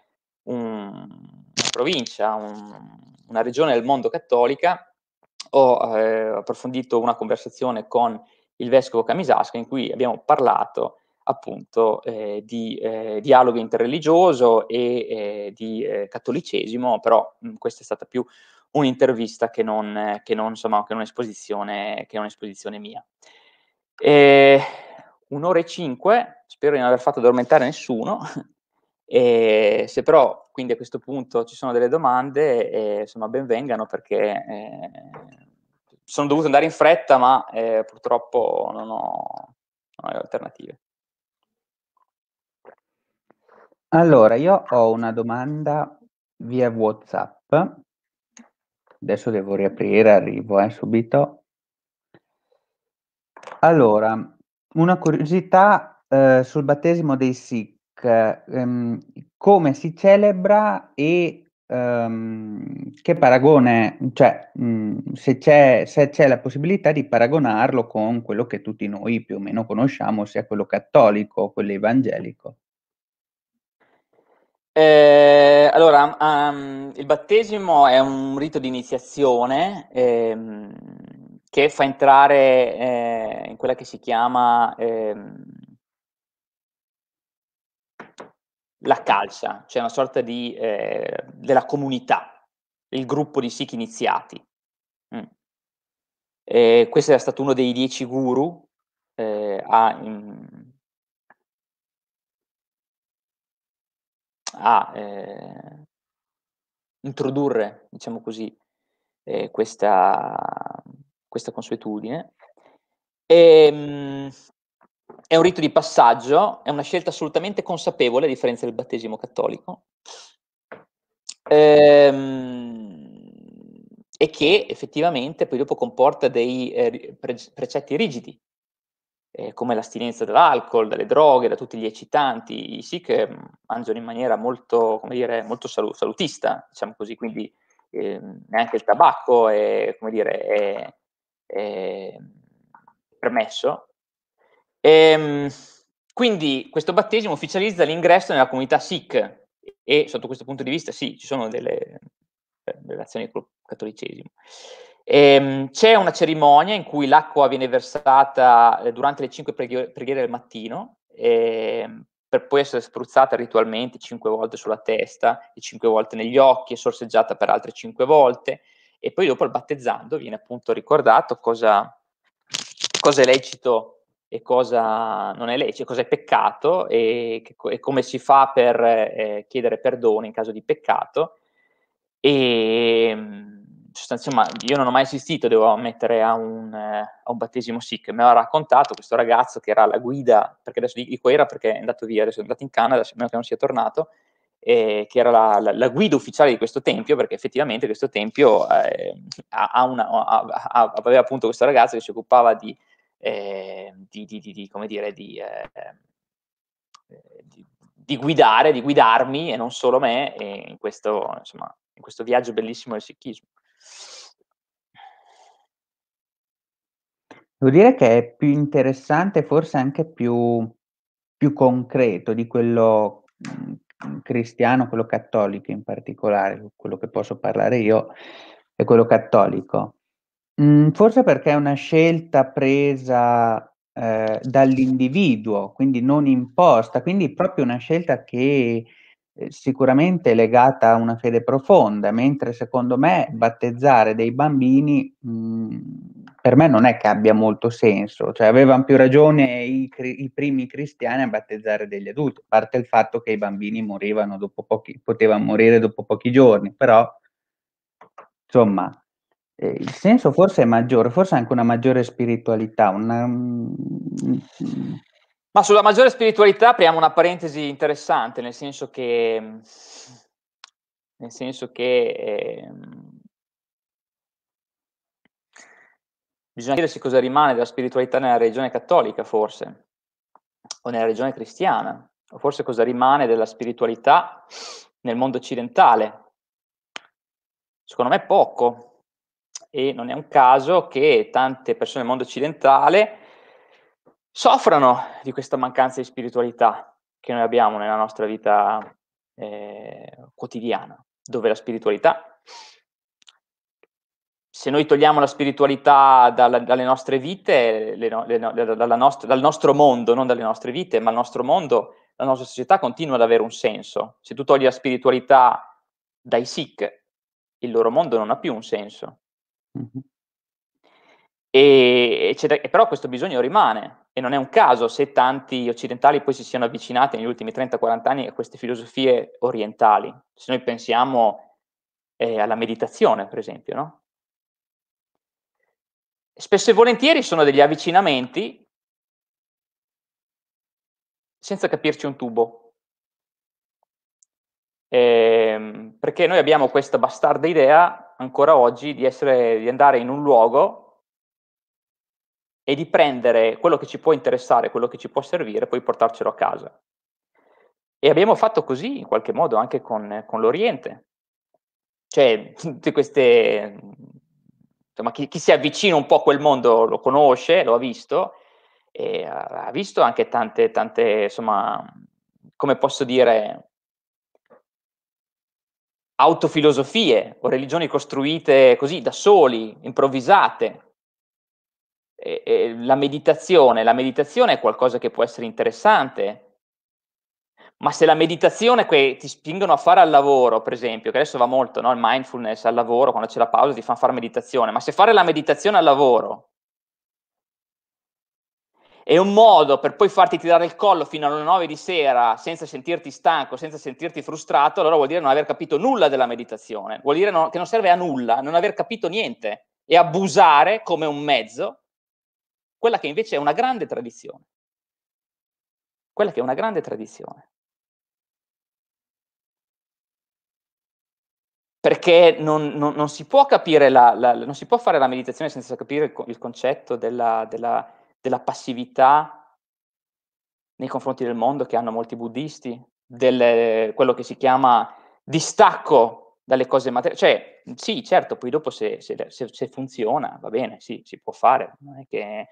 un, una provincia, un, una regione del mondo cattolica, ho eh, approfondito una conversazione con il vescovo Kamisaska in cui abbiamo parlato appunto eh, di eh, dialogo interreligioso e eh, di eh, cattolicesimo, però mh, mhmm, questa è stata più un'intervista che non, che non, insomma, che un'esposizione, che un'esposizione mia. E ehm, un'ora e cinque, spero di non aver fatto addormentare nessuno, e se però quindi a questo punto ci sono delle domande, eh, insomma benvengano perché eh, sono dovuto andare in fretta ma eh, purtroppo non ho, non ho alternative. Allora, io ho una domanda via WhatsApp Adesso devo riaprire, arrivo eh, subito. Allora, una curiosità eh, sul battesimo dei Sikh, ehm, come si celebra e ehm, che paragone, cioè mh, mm, se, c'è, se c'è la possibilità di paragonarlo con quello che tutti noi più o meno conosciamo, sia quello cattolico o quello evangelico. Eh, allora, um, il battesimo è un rito di iniziazione ehm, che fa entrare eh, in quella che si chiama ehm, la calcia, cioè una sorta di, eh, della comunità, il gruppo di sikh iniziati. Mm. questo era stato uno dei dieci guru eh, a, in, a eh, introdurre, diciamo così, eh, questa, questa, consuetudine. E, ehm, mh, è un rito di passaggio, è una scelta assolutamente consapevole a differenza del battesimo cattolico. Ehm, e che effettivamente poi dopo comporta dei eh, precetti rigidi, eh, come l'astinenza dall'alcol, dalle droghe, da tutti gli eccitanti, i Sikh eh, mangiano in maniera molto, dire, molto salu- salutista, diciamo così, quindi eh, neanche il tabacco è, dire, è, è permesso. E, ehm, quindi questo battesimo ufficializza l'ingresso nella comunità Sikh e sotto questo punto di vista sì, ci sono delle eh, relazioni col cattolicesimo. Ehm, c'è una cerimonia in cui l'acqua viene versata eh, durante le cinque preghi- preghiere del mattino, ehm, per poi essere spruzzata ritualmente cinque volte sulla testa e cinque volte negli occhi e sorseggiata per altre cinque volte. E poi dopo il battezzando viene appunto ricordato cosa, cosa è lecito e cosa non è lecito, cosa è peccato e, che, e come si fa per eh, chiedere perdono in caso di peccato. E, ehm, insomma, io non ho mai assistito, devo ammettere, a un, eh, a un battesimo Sikh. Mi ha raccontato questo ragazzo che era la guida, perché adesso dico era perché è andato via, adesso è andato in Canada, sembra che non sia tornato, eh, che era la, la, la, guida ufficiale di questo tempio, perché effettivamente questo tempio eh, ha una, ha, aveva appunto questo ragazzo che si occupava di, eh, di, di, di come dire, eh, di di guidare, di guidarmi e non solo me in questo, insomma, in questo viaggio bellissimo del sikhismo. Devo dire che è più interessante, forse anche più più concreto di quello, mm, cristiano, quello cattolico in particolare, quello che posso parlare io è quello cattolico. Mhmm, forse perché è una scelta presa, ehm, dall'individuo, quindi non imposta, quindi proprio una scelta che eh, sicuramente legata a una fede profonda, mentre secondo me battezzare dei bambini mh, mhmm, per me non è che abbia molto senso, cioè avevano più ragione i, i, primi cristiani a battezzare degli adulti, a parte il fatto che i bambini morivano dopo pochi, potevano morire dopo pochi giorni, però insomma eh, il senso forse è maggiore, forse anche una maggiore spiritualità, una, mhmm, ma sulla maggiore spiritualità apriamo una parentesi interessante, nel senso che, mm, nel senso che eh, bisogna chiedersi cosa rimane della spiritualità nella religione cattolica, forse, o nella religione cristiana, o forse cosa rimane della spiritualità nel mondo occidentale. Secondo me poco, e non è un caso che tante persone nel mondo occidentale soffrano di questa mancanza di spiritualità che noi abbiamo nella nostra vita eh, quotidiana, dove la spiritualità, se noi togliamo la spiritualità dalla, dalle nostre vite, le, le, dalla nostra, dal nostro mondo, non dalle nostre vite, ma il nostro mondo, la nostra società continua ad avere un senso. Se tu togli la spiritualità dai Sikh, il loro mondo non ha più un senso. Mm-hmm. E, e però questo bisogno rimane, e non è un caso se tanti occidentali poi si siano avvicinati negli ultimi 30-40 anni a queste filosofie orientali. Se noi pensiamo eh, alla meditazione, per esempio, no? Spesso e volentieri sono degli avvicinamenti senza capirci un tubo. Eh, perché noi abbiamo questa bastarda idea ancora oggi di, essere, di andare in un luogo e di prendere quello che ci può interessare, quello che ci può servire, e poi portarcelo a casa. E abbiamo fatto così in qualche modo anche con, con l'Oriente. Cioè, tutte queste... Insomma, chi, chi, si avvicina un po' a quel mondo lo conosce, lo ha visto, e ha visto anche tante, tante, insomma, come posso dire, autofilosofie o religioni costruite così da soli, improvvisate, eh, eh, la meditazione, la meditazione è qualcosa che può essere interessante, ma se la meditazione che ti spingono a fare al lavoro, per esempio, che adesso va molto, no? il mindfulness al lavoro, quando c'è la pausa ti fanno fare meditazione, ma se fare la meditazione al lavoro è un modo per poi farti tirare il collo fino alle 9 di sera senza sentirti stanco, senza sentirti frustrato, allora vuol dire non aver capito nulla della meditazione, vuol dire non, che non serve a nulla, non aver capito niente e abusare come un mezzo quella che invece è una grande tradizione. Quella che è una grande tradizione. Perché non, non, non si può capire, la, la, non si può fare la meditazione senza capire il, il concetto della, della, della passività nei confronti del mondo che hanno molti buddisti, del, quello che si chiama distacco dalle cose materiali. Cioè, sì, certo, poi dopo se, se, se funziona, va bene, sì, si può fare, non è che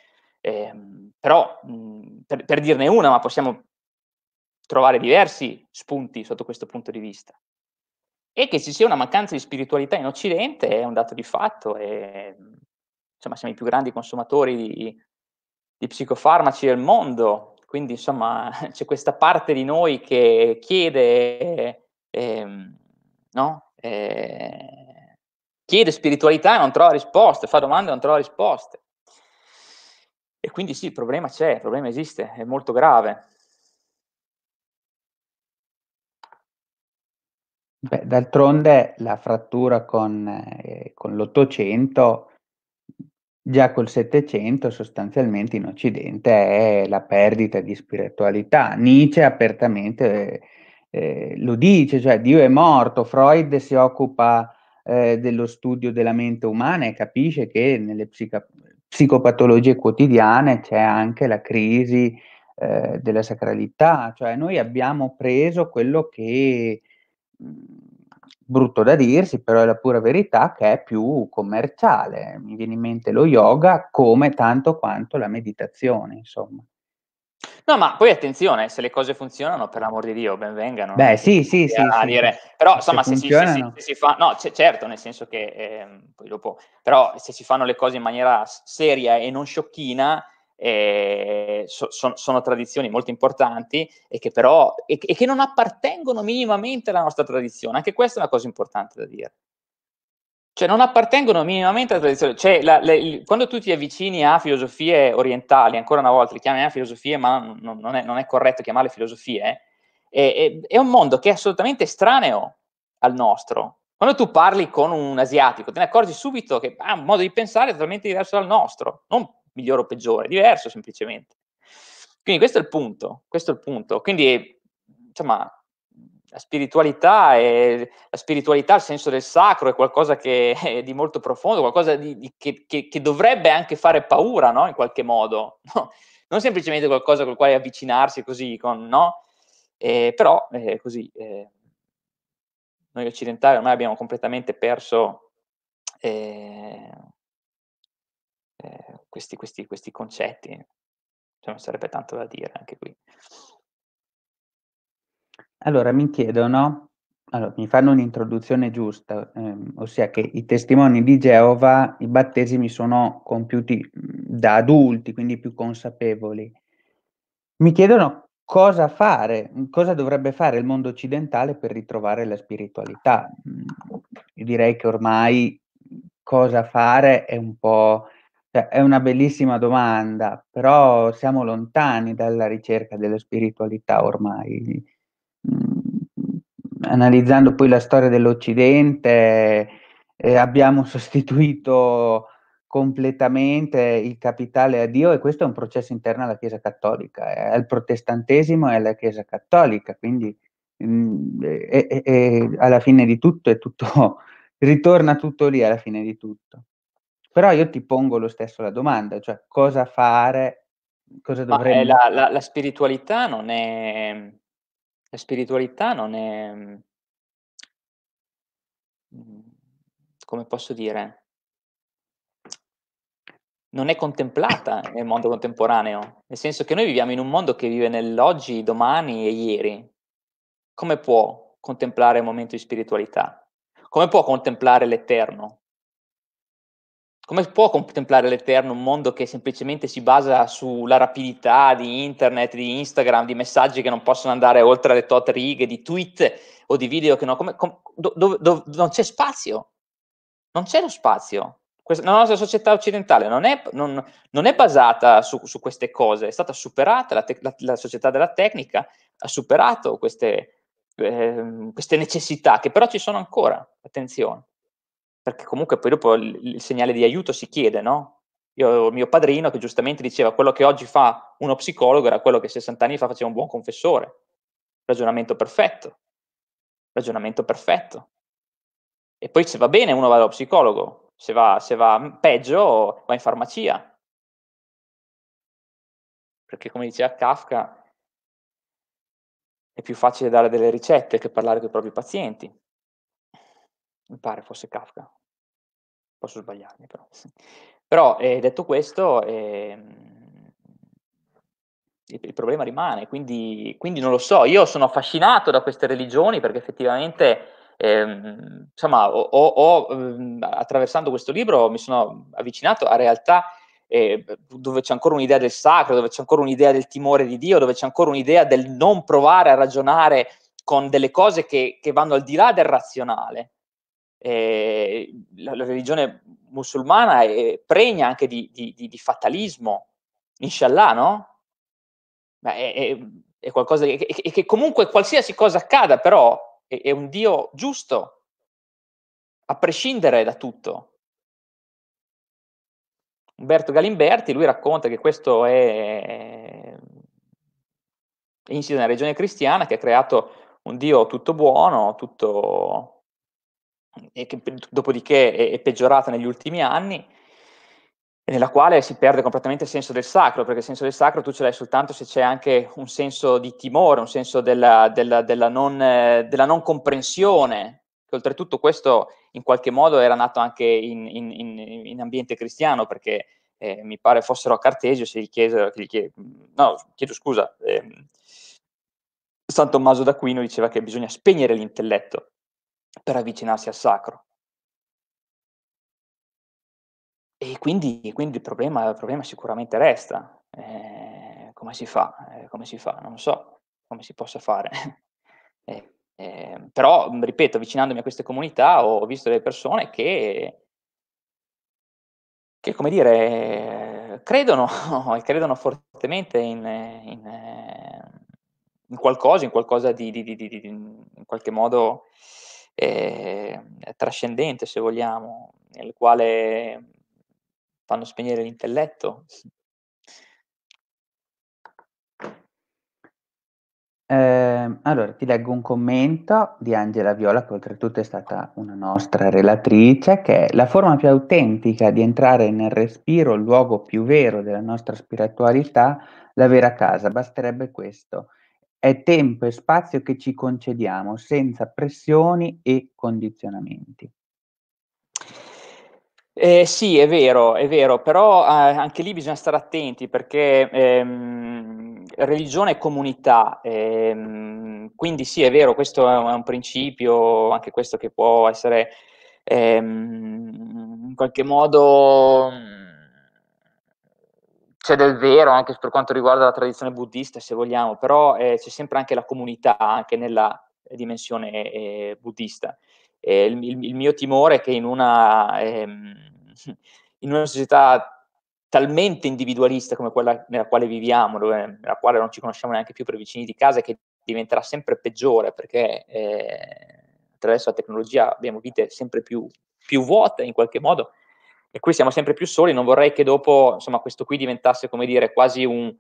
eh, però, mh, mhmm, per, per dirne una, ma possiamo trovare diversi spunti sotto questo punto di vista. E che ci sia una mancanza di spiritualità in Occidente è un dato di fatto. E, insomma, siamo i più grandi consumatori di, di psicofarmaci del mondo, quindi insomma c'è questa parte di noi che chiede, ehm, no? eh, chiede spiritualità e non trova risposte, fa domande e non trova risposte. E quindi sì, il problema c'è, il problema esiste, è molto grave. Beh, d'altronde la frattura con, eh, con l'Ottocento, già col Settecento, sostanzialmente in Occidente è la perdita di spiritualità. Nietzsche apertamente eh, eh lo dice, cioè Dio è morto, Freud si occupa eh, dello studio della mente umana e capisce che nelle psica- psicopatologie quotidiane c'è anche la crisi eh, della sacralità, cioè noi abbiamo preso quello che, mh, mm, brutto da dirsi, però è la pura verità, che è più commerciale. Mi viene in mente lo yoga come tanto quanto la meditazione, insomma. No, ma poi attenzione, se le cose funzionano, per l'amor di Dio, benvengano. Beh, sì, sì, sì, sì, dire. Però, insomma, se, se, se, se si, fa... No, c- certo, nel senso che... Eh, poi dopo... Però se si fanno le cose in maniera seria e non sciocchina, eh, so, so, sono tradizioni molto importanti e che però... E, e che non appartengono minimamente alla nostra tradizione. Anche questa è una cosa importante da dire. Cioè non appartengono minimamente alla tradizione. Cioè, la, le, il, quando tu ti avvicini a filosofie orientali, ancora una volta, le chiami filosofie, ma non, non, è, non, è, corretto chiamarle filosofie, eh, è, è un mondo che è assolutamente estraneo al nostro. Quando tu parli con un asiatico, te ne accorgi subito che ha ah, un modo di pensare totalmente diverso dal nostro, non migliore o peggiore, diverso semplicemente. Quindi questo è il punto, questo è il punto. Quindi, insomma, la spiritualità, è, la spiritualità, il senso del sacro è qualcosa che è di molto profondo, qualcosa di, di, che, che, che, dovrebbe anche fare paura, no? In qualche modo, no? Non semplicemente qualcosa col quale avvicinarsi così, con, no? Eh, però eh, così. Eh, noi occidentali ormai abbiamo completamente perso eh, eh, questi, questi, questi, concetti. Cioè, non sarebbe tanto da dire anche qui. Allora mi chiedono, allora, mi fanno un'introduzione giusta, ehm, ossia che i testimoni di Geova, i battesimi sono compiuti mhmm, da adulti, quindi più consapevoli. Mi chiedono cosa fare, cosa dovrebbe fare il mondo occidentale per ritrovare la spiritualità. Mhmm, io direi che ormai cosa fare è un po' cioè, è una bellissima domanda, però siamo lontani dalla ricerca della spiritualità ormai analizzando poi la storia dell'Occidente, eh, abbiamo sostituito completamente il capitale a Dio e questo è un processo interno alla Chiesa Cattolica, è eh, al protestantesimo e alla Chiesa Cattolica, quindi mh, è, è, è alla fine di tutto è tutto, ritorna tutto lì alla fine di tutto. Però io ti pongo lo stesso la domanda, cioè cosa fare, cosa eh, dovremmo... fare? La, la, la spiritualità non è la spiritualità non è, mhmm, mhmm, come posso dire, non è contemplata nel mondo contemporaneo, nel senso che noi viviamo in un mondo che vive nell'oggi, domani e ieri. Come può contemplare un momento di spiritualità? Come può contemplare l'eterno? come può contemplare l'Eterno un mondo che semplicemente si basa sulla rapidità di internet, di Instagram, di messaggi che non possono andare oltre le tot righe, di tweet o di video che no, come, com, do, do, non c'è spazio, non c'è lo spazio. Questa, la nostra società occidentale non è, non, non è basata su, su, queste cose, è stata superata, la, te, la, la società della tecnica ha superato queste, eh, queste necessità che però ci sono ancora, attenzione perché comunque poi dopo il, il segnale di aiuto si chiede, no? Io avevo mio padrino che giustamente diceva quello che oggi fa uno psicologo era quello che 60 anni fa faceva un buon confessore. Ragionamento perfetto. Ragionamento perfetto. E poi se va bene uno va dallo psicologo, se va, se va peggio va in farmacia. Perché come diceva Kafka, è più facile dare delle ricette che parlare con i propri pazienti. Mi pare fosse Kafka. Posso sbagliarmi però. Però eh, detto questo, ehm, il, il, problema rimane, quindi, quindi, non lo so, io sono affascinato da queste religioni perché effettivamente, ehm, insomma, ho, ho, ho, ehm, attraversando questo libro mi sono avvicinato a realtà eh, dove c'è ancora un'idea del sacro, dove c'è ancora un'idea del timore di Dio, dove c'è ancora un'idea del non provare a ragionare con delle cose che, che vanno al di là del razionale, eh, la, religione musulmana è eh, pregna anche di, di, di, di fatalismo, inshallah, no? Ma è, è, è qualcosa che, è, che, comunque qualsiasi cosa accada, però è, un Dio giusto, a prescindere da tutto. Umberto Galimberti, lui racconta che questo è insito nella regione cristiana che ha creato un Dio tutto buono, tutto e che dopodiché è, è peggiorata negli ultimi anni, nella quale si perde completamente il senso del sacro, perché il senso del sacro tu ce l'hai soltanto se c'è anche un senso di timore, un senso della, della, della, non, della non, comprensione, oltretutto questo in qualche modo era nato anche in, in, in, in ambiente cristiano, perché eh, mi pare fossero a Cartesio, se gli chiesero, gli chies- no, chiedo scusa, eh, San Tommaso d'Aquino diceva che bisogna spegnere l'intelletto, per avvicinarsi al sacro. E quindi, quindi il, problema, il, problema, sicuramente resta. Eh, come si fa? Eh, come si fa? Non so come si possa fare. eh, ehm, però, ripeto, avvicinandomi a queste comunità ho visto delle persone che, che come dire, credono e credono fortemente in, in, in, qualcosa, in qualcosa di, di, di, di in qualche modo eh, trascendente, se vogliamo, nel quale fanno spegnere l'intelletto. Eh, allora, ti leggo un commento di Angela Viola, che oltretutto è stata una nostra relatrice, che è la forma più autentica di entrare nel respiro, il luogo più vero della nostra spiritualità, la vera casa. Basterebbe questo è tempo e spazio che ci concediamo senza pressioni e condizionamenti. Eh, sì, è vero, è vero, però eh, anche lì bisogna stare attenti perché ehm, religione è comunità, ehm, quindi sì, è vero, questo è un, è un, principio, anche questo che può essere ehm, in qualche modo c'è del vero anche per quanto riguarda la tradizione buddista, se vogliamo, però eh, c'è sempre anche la comunità, anche nella dimensione eh, buddista. Eh, il, il, mio timore è che in una, ehm, in una, società talmente individualista come quella nella quale viviamo, dove, nella quale non ci conosciamo neanche più per vicini di casa, che diventerà sempre peggiore perché eh, attraverso la tecnologia abbiamo vite sempre più, più vuote in qualche modo, e qui siamo sempre più soli, non vorrei che dopo insomma, questo qui diventasse come dire quasi un,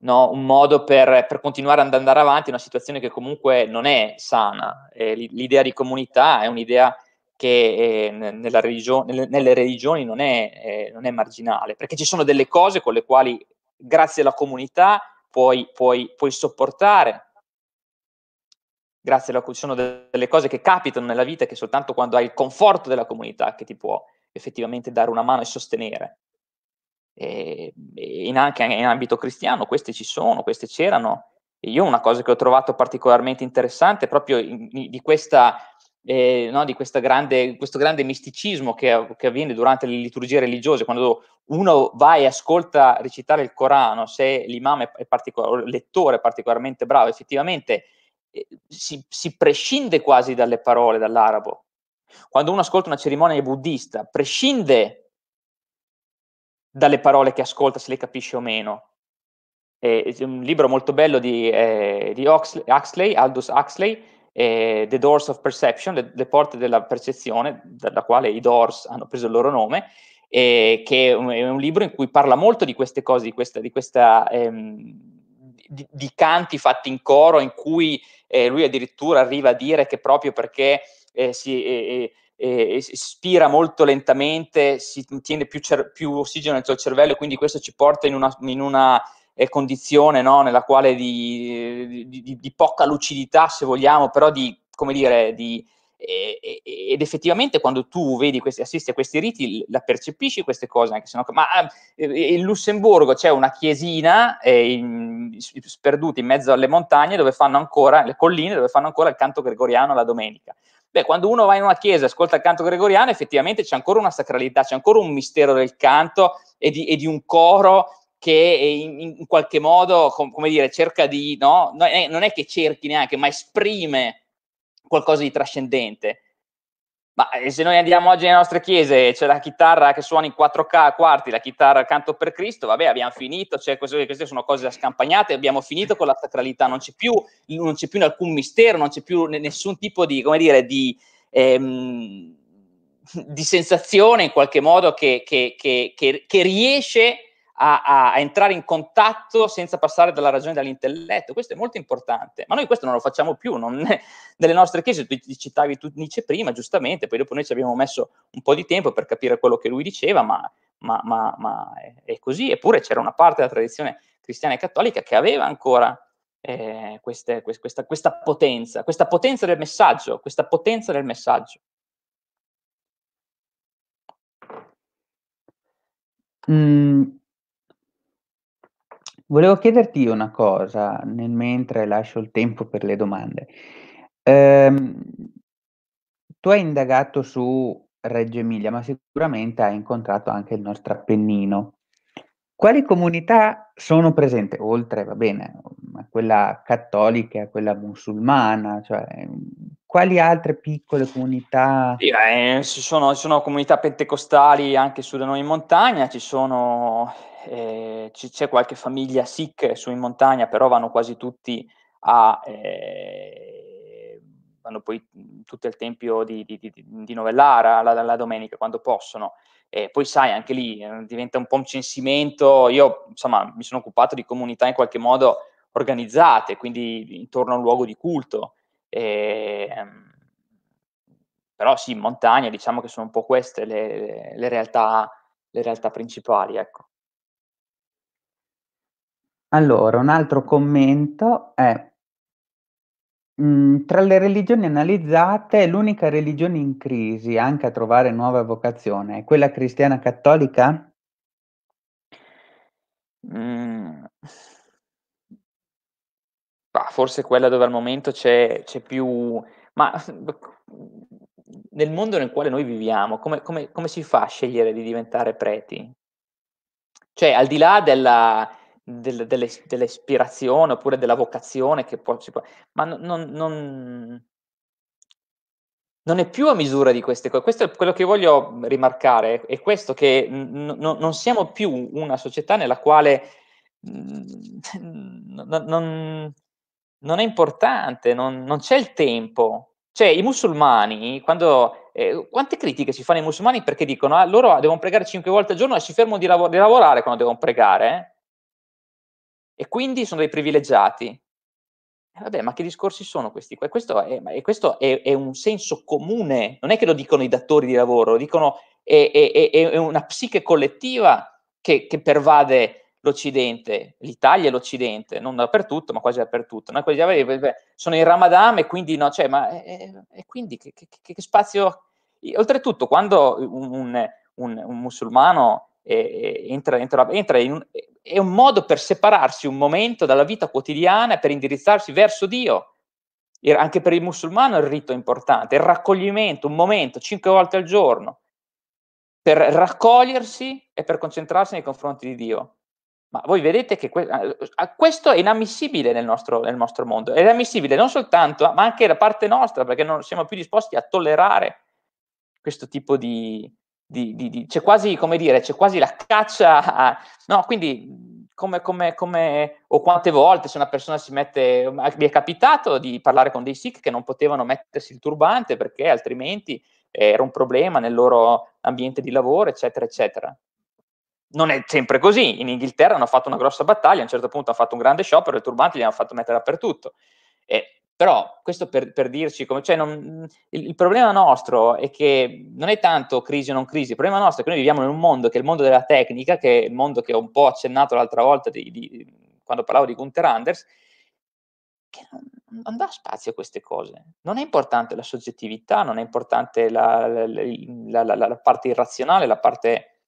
no, un modo per, per, continuare ad andare avanti in una situazione che comunque non è sana. Eh, l'idea di comunità è un'idea che eh, religio- nelle, nelle, religioni non è, eh, non è, marginale, perché ci sono delle cose con le quali grazie alla comunità puoi, puoi, puoi sopportare, grazie alla, ci sono delle cose che capitano nella vita che soltanto quando hai il conforto della comunità che ti può, effettivamente dare una mano e sostenere. Ehm, e, e anche in ambito cristiano queste ci sono, queste c'erano. E io una cosa che ho trovato particolarmente interessante proprio in, in, di, questa, eh, no, di grande, questo grande misticismo che, che, avviene durante le liturgie religiose, quando uno va e ascolta recitare il Corano, se l'imam è, è lettore è particolarmente bravo, effettivamente eh, si, si prescinde quasi dalle parole, dall'arabo, quando uno ascolta una cerimonia buddista, prescinde dalle parole che ascolta, se le capisce o meno. Eh, c'è un libro molto bello di, eh, di Oxley, Huxley, Aldous Huxley, eh, The Doors of Perception, le, le, porte della percezione, dalla quale i Doors hanno preso il loro nome, che è un, è un, libro in cui parla molto di queste cose, di questa, di questa ehm, di, di, canti fatti in coro in cui eh, lui addirittura arriva a dire che proprio perché eh, si, eh, eh, eh, eh spira molto lentamente, si tiene più, cer- più ossigeno nel suo cervello e quindi questo ci porta in una, in una eh, condizione no? nella quale di, di, di, di, poca lucidità, se vogliamo, però di, come dire, di, ed effettivamente quando tu vedi questi, assisti a questi riti la percepisci queste cose anche se no, ma ah, in Lussemburgo c'è una chiesina in, sperduta in mezzo alle montagne dove fanno ancora le colline dove fanno ancora il canto gregoriano la domenica Beh, quando uno va in una chiesa e ascolta il canto gregoriano, effettivamente c'è ancora una sacralità, c'è ancora un mistero del canto e di, e di un coro che in, in qualche modo, com, come dire, cerca di, no? Non è, non è che cerchi neanche, ma esprime qualcosa di trascendente. Ma eh, se noi andiamo oggi nelle nostre chiese, e c'è la chitarra che suona in 4K a quarti, la chitarra canto per Cristo, vabbè, abbiamo finito, cioè, queste, queste, sono cose scampagnate, abbiamo finito con la sacralità, non c'è più, non c'è più alcun mistero, non c'è più nessun tipo di, come dire, di, ehm, di sensazione in qualche modo che, che, che, che riesce a, a, entrare in contatto senza passare dalla ragione dall'intelletto. Questo è molto importante, ma noi questo non lo facciamo più. Non, nelle nostre chiese, tu citavi tu dice prima, giustamente, poi dopo noi ci abbiamo messo un po' di tempo per capire quello che lui diceva, ma, ma, ma, ma è, così. Eppure c'era una parte della tradizione cristiana e cattolica che aveva ancora eh, queste, questa, questa potenza, questa potenza del messaggio, questa potenza del messaggio. Mm, Volevo chiederti una cosa, nel mentre lascio il tempo per le domande. Ehm, tu hai indagato su Reggio Emilia, ma sicuramente hai incontrato anche il nostro Appennino. Quali comunità sono presenti, oltre, va bene, a quella cattolica e a quella musulmana, cioè quali altre piccole comunità? eh, ci, sono, ci sono comunità pentecostali anche su da noi in montagna, ci sono eh, c- c'è qualche famiglia Sikh su in montagna, però vanno quasi tutti a... Eh, vanno poi tutti al tempio di, di, di, di Novellara la, la, domenica quando possono. E poi sai, anche lì eh, diventa un po' un censimento. Io, insomma, mi sono occupato di comunità in qualche modo organizzate, quindi intorno a un luogo di culto. E, ehm, però sì, in montagna diciamo che sono un po' queste le, le, realtà, le realtà, principali. Ecco. Allora, un altro commento è: mm, tra le religioni analizzate, l'unica religione in crisi, anche a trovare nuova vocazione, è quella cristiana cattolica? Mhmm. Bah, forse quella dove al momento c'è c'è più ma nel mondo nel quale noi viviamo, come come come si fa a scegliere di diventare preti? Cioè, al di là della del, delle, dell'ispirazione oppure della vocazione che può, si può, ma non, non, non, è più a misura di queste cose. Questo è quello che voglio rimarcare, è questo che n- n- non siamo più una società nella quale n- non, non, è importante, non, c'è il tempo. Cioè, i musulmani, quando... Eh, quante critiche si fanno ai musulmani perché dicono ah, loro devono pregare cinque volte al giorno e si fermano di, lav- di lavorare quando devono pregare? Eh? e quindi sono dei privilegiati. Eh, vabbè, ma che discorsi sono questi qua? Questo, è, ma, questo è, è, un senso comune, non è che lo dicono i datori di lavoro, lo dicono è, è una psiche collettiva che, che, pervade l'Occidente, l'Italia e l'Occidente, non dappertutto, ma quasi dappertutto. No? Sono in Ramadan e quindi no, cioè, ma eh, eh, e quindi che, che, che, spazio... Oltretutto, quando un, un, un musulmano eh, entra, entra, entra in un, è un modo per separarsi un momento dalla vita quotidiana per indirizzarsi verso Dio. E anche per il musulmano il rito è importante, il raccoglimento, un momento, cinque volte al giorno, per raccogliersi e per concentrarsi nei confronti di Dio. Ma voi vedete che questo è inammissibile nel nostro, nel nostro mondo, è inammissibile non soltanto, ma anche da parte nostra, perché non siamo più disposti a tollerare questo tipo di, di, di, di, c'è quasi, come dire, c'è quasi la caccia, a, no? Quindi come, come, come, o quante volte se una persona si mette, mi è capitato di parlare con dei SIC che non potevano mettersi il turbante perché altrimenti eh, era un problema nel loro ambiente di lavoro, eccetera, eccetera. Non è sempre così, in Inghilterra hanno fatto una grossa battaglia, a un certo punto hanno fatto un grande sciopero, il turbante li hanno fatto mettere dappertutto. E però questo per, per dirci come, cioè non, il, il, problema nostro è che non è tanto crisi o non crisi, il problema nostro è che noi viviamo in un mondo che è il mondo della tecnica, che è il mondo che ho un po' accennato l'altra volta di, di, quando parlavo di Gunther Anders, che non, non, dà spazio a queste cose. Non è importante la soggettività, non è importante la, la, la, la parte irrazionale, la parte,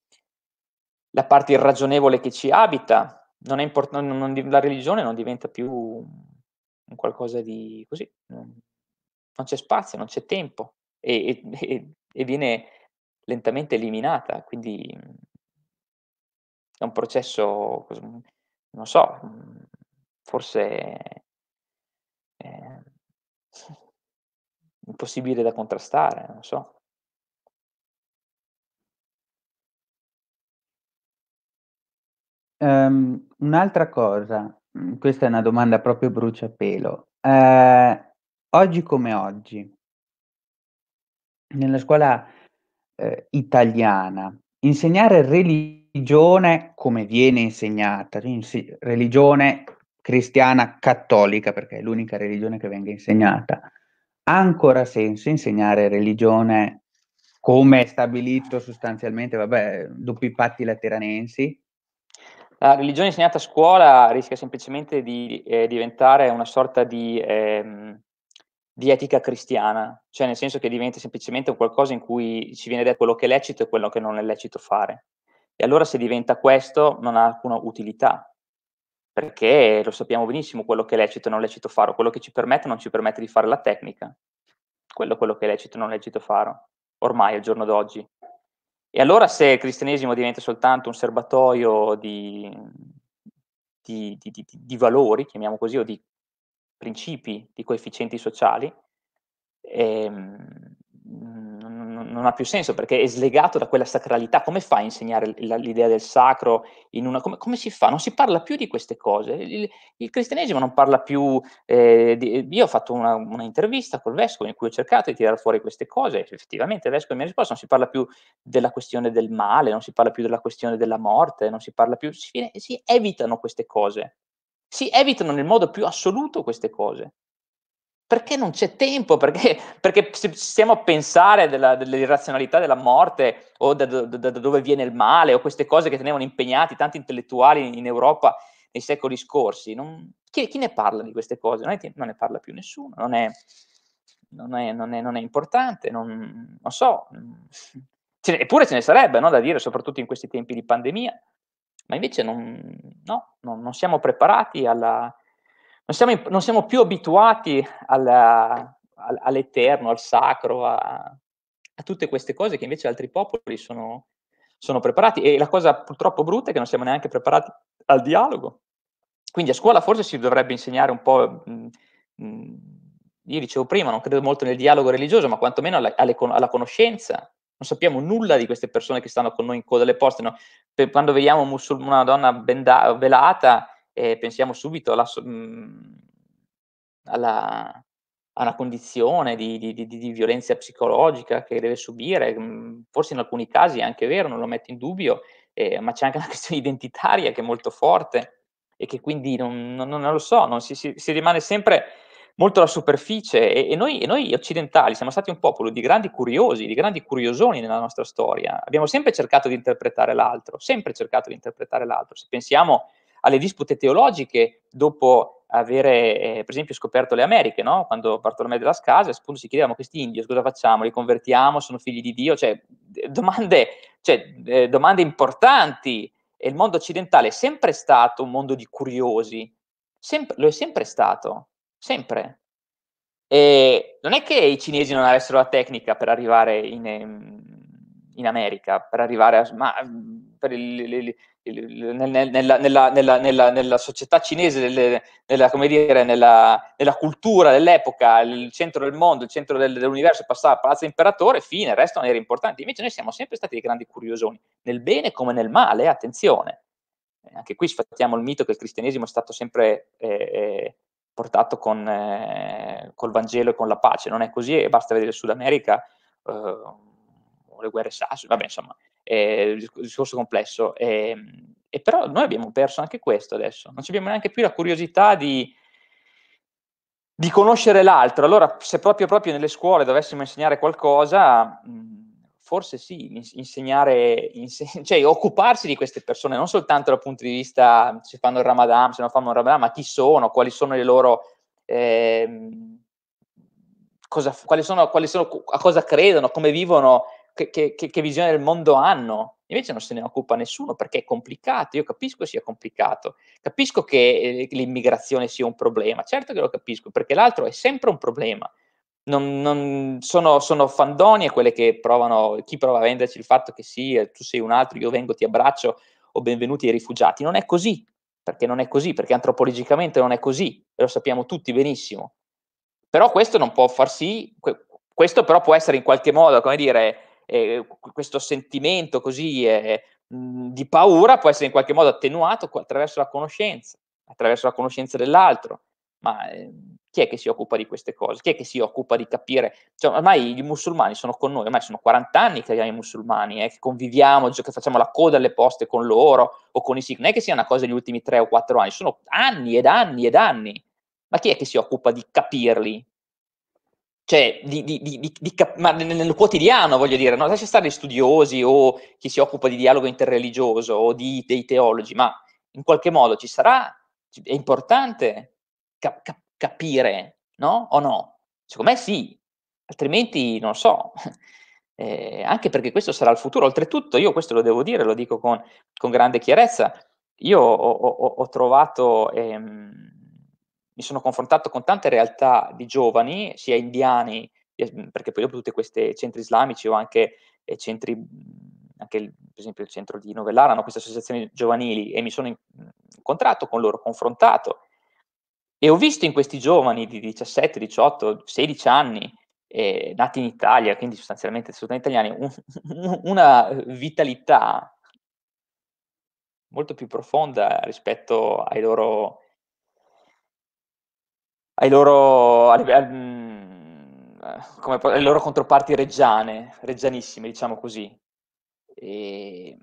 la parte irragionevole che ci abita, non import- non, non, la religione non diventa più un qualcosa di così, non, non c'è spazio, non c'è tempo e, e, e viene lentamente eliminata, quindi mm, è un processo, mm, non so, mm, forse eh, impossibile da contrastare, non so. Um, un'altra cosa, Mm, questa è una domanda proprio bruciapelo. Eh, oggi come oggi, nella scuola eh, italiana, insegnare religione come viene insegnata, cioè religione cristiana cattolica, perché è l'unica religione che venga insegnata, ha ancora senso insegnare religione come è stabilito sostanzialmente, vabbè, dopo i patti lateranensi, la religione insegnata a scuola rischia semplicemente di eh, diventare una sorta di, ehm, di, etica cristiana, cioè nel senso che diventa semplicemente qualcosa in cui ci viene detto quello che è lecito e quello che non è lecito fare. E allora se diventa questo non ha alcuna utilità, perché lo sappiamo benissimo quello che è lecito e non lecito fare, quello che ci permette o non ci permette di fare la tecnica, quello è quello che è lecito e non lecito fare ormai al giorno d'oggi. E allora se il cristianesimo diventa soltanto un serbatoio di, di, di, di valori, chiamiamo così, o di principi, di coefficienti sociali, ehm, non, ha più senso perché è slegato da quella sacralità. Come fa a insegnare l'idea del sacro? Una, come, come, si fa? Non si parla più di queste cose. Il, il cristianesimo non parla più. Eh, di, io ho fatto una, un'intervista col vescovo in cui ho cercato di tirare fuori queste cose. Effettivamente, il vescovo mi ha risposto: non si parla più della questione del male, non si parla più della questione della morte, non si parla più. si, si evitano queste cose. Si evitano nel modo più assoluto queste cose perché non c'è tempo, perché, perché se stiamo a pensare della, dell'irrazionalità della morte o da, da, da, dove viene il male o queste cose che tenevano impegnati tanti intellettuali in, in Europa nei secoli scorsi, non, chi, chi, ne parla di queste cose? Non, è, non ne parla più nessuno, non è, non è, non è importante, non, so, ce, eppure ce ne sarebbe no, da dire, soprattutto in questi tempi di pandemia, ma invece no, non siamo preparati alla non siamo, in, non siamo più abituati alla, all'eterno, al sacro, a, a, tutte queste cose che invece altri popoli sono, sono, preparati. E la cosa purtroppo brutta è che non siamo neanche preparati al dialogo. Quindi a scuola forse si dovrebbe insegnare un po', mh, mh, io dicevo prima, non credo molto nel dialogo religioso, ma quantomeno alla, alle, alla conoscenza. Non sappiamo nulla di queste persone che stanno con noi in coda alle poste. No? quando vediamo un una donna benda, velata, eh, pensiamo subito alla, mhmm, alla, a una condizione di, di, di, di, violenza psicologica che deve subire, mhmm, forse in alcuni casi è anche vero, non lo metto in dubbio, eh, ma c'è anche una questione identitaria che è molto forte e che quindi non, non, non lo so, non si, si, si, rimane sempre molto alla superficie e, e, noi, e, noi, occidentali siamo stati un popolo di grandi curiosi, di grandi curiosoni nella nostra storia, abbiamo sempre cercato di interpretare l'altro, sempre cercato di interpretare l'altro, se pensiamo alle dispute teologiche dopo avere, eh, per esempio, scoperto le Americhe, no? quando Bartolomeo della Scasa appunto, si chiedevano questi indios cosa facciamo, li convertiamo, sono figli di Dio, cioè domande, cioè, eh, domande importanti. E il mondo occidentale è sempre stato un mondo di curiosi, sempre, lo è sempre stato, sempre. E non è che i cinesi non avessero la tecnica per arrivare in, ehm, in America, per arrivare a, ma, mm, per il, il, nella, nella, nella, nella, società cinese, nella, come dire, nella, cultura dell'epoca, il centro del mondo, il centro del, dell'universo passava a Palazzo Imperatore, fine, il resto non era importante. Invece noi siamo sempre stati dei grandi curiosoni, nel bene come nel male, attenzione. Eh, anche qui sfattiamo il mito che il cristianesimo è stato sempre eh, eh, portato con, eh, col Vangelo e con la pace, non è così e basta vedere il Sud America. Eh, le guerre sassi, vabbè insomma, è eh, un discorso complesso. Eh, e però noi abbiamo perso anche questo adesso, non abbiamo neanche più la curiosità di, di conoscere l'altro. Allora, se proprio, proprio nelle scuole dovessimo insegnare qualcosa, mm, forse sì, insegnare, inse- cioè occuparsi di queste persone, non soltanto dal punto di vista se fanno il Ramadan, se non fanno il Ramadan, ma chi sono, quali sono le loro... Eh, cosa, quali sono, quali sono, a cosa credono, come vivono che, che, che, visione del mondo hanno. Invece non se ne occupa nessuno perché è complicato. Io capisco sia complicato, capisco eh, che l'immigrazione sia un problema, certo che lo capisco, perché l'altro è sempre un problema. Non, non sono, sono fandonie quelle che provano, chi prova a venderci il fatto che sì, eh, tu sei un altro, io vengo, ti abbraccio o benvenuti ai rifugiati. Non è così, perché non è così, perché antropologicamente non è così, e lo sappiamo tutti benissimo. Però questo non può far sì, questo però può essere in qualche modo, come dire, eh, questo sentimento così eh, di paura può essere in qualche modo attenuato attraverso la conoscenza, attraverso la conoscenza dell'altro. Ma eh, chi è che si occupa di queste cose? Chi è che si occupa di capire? Cioè, ormai i musulmani sono con noi, ormai sono 40 anni che abbiamo i musulmani, eh, che conviviamo, che facciamo la coda alle poste con loro o con i sikh. Non è che sia una cosa degli ultimi 3 o 4 anni, sono anni ed anni ed anni. Ma chi è che si occupa di capirli? cioè, di, di, di, ma nel, quotidiano, voglio dire, non lascia stare studiosi o chi si occupa di dialogo interreligioso o di, dei teologi, ma in qualche modo ci sarà, è importante cap- cap- capire, no? O no? Secondo me sì, altrimenti non so. Eh, anche perché questo sarà il futuro. Oltretutto, io questo lo devo dire, lo dico con, con grande chiarezza, io ho, ho, ho trovato... Ehm, mi sono confrontato con tante realtà di giovani, sia indiani, mhmm, perché poi dopo tutti questi centri islamici o anche eh, centri, mhmm, anche il, per esempio il centro di Novellara, hanno queste associazioni giovanili e mi sono mhmm, incontrato con loro, confrontato. E ho visto in questi giovani di 17, 18, 16 anni, eh, nati in Italia, quindi sostanzialmente sono italiani, un, una vitalità molto più profonda rispetto ai loro ai loro, alle, alle, mm, alle loro controparti reggiane, reggianissime, diciamo così. E,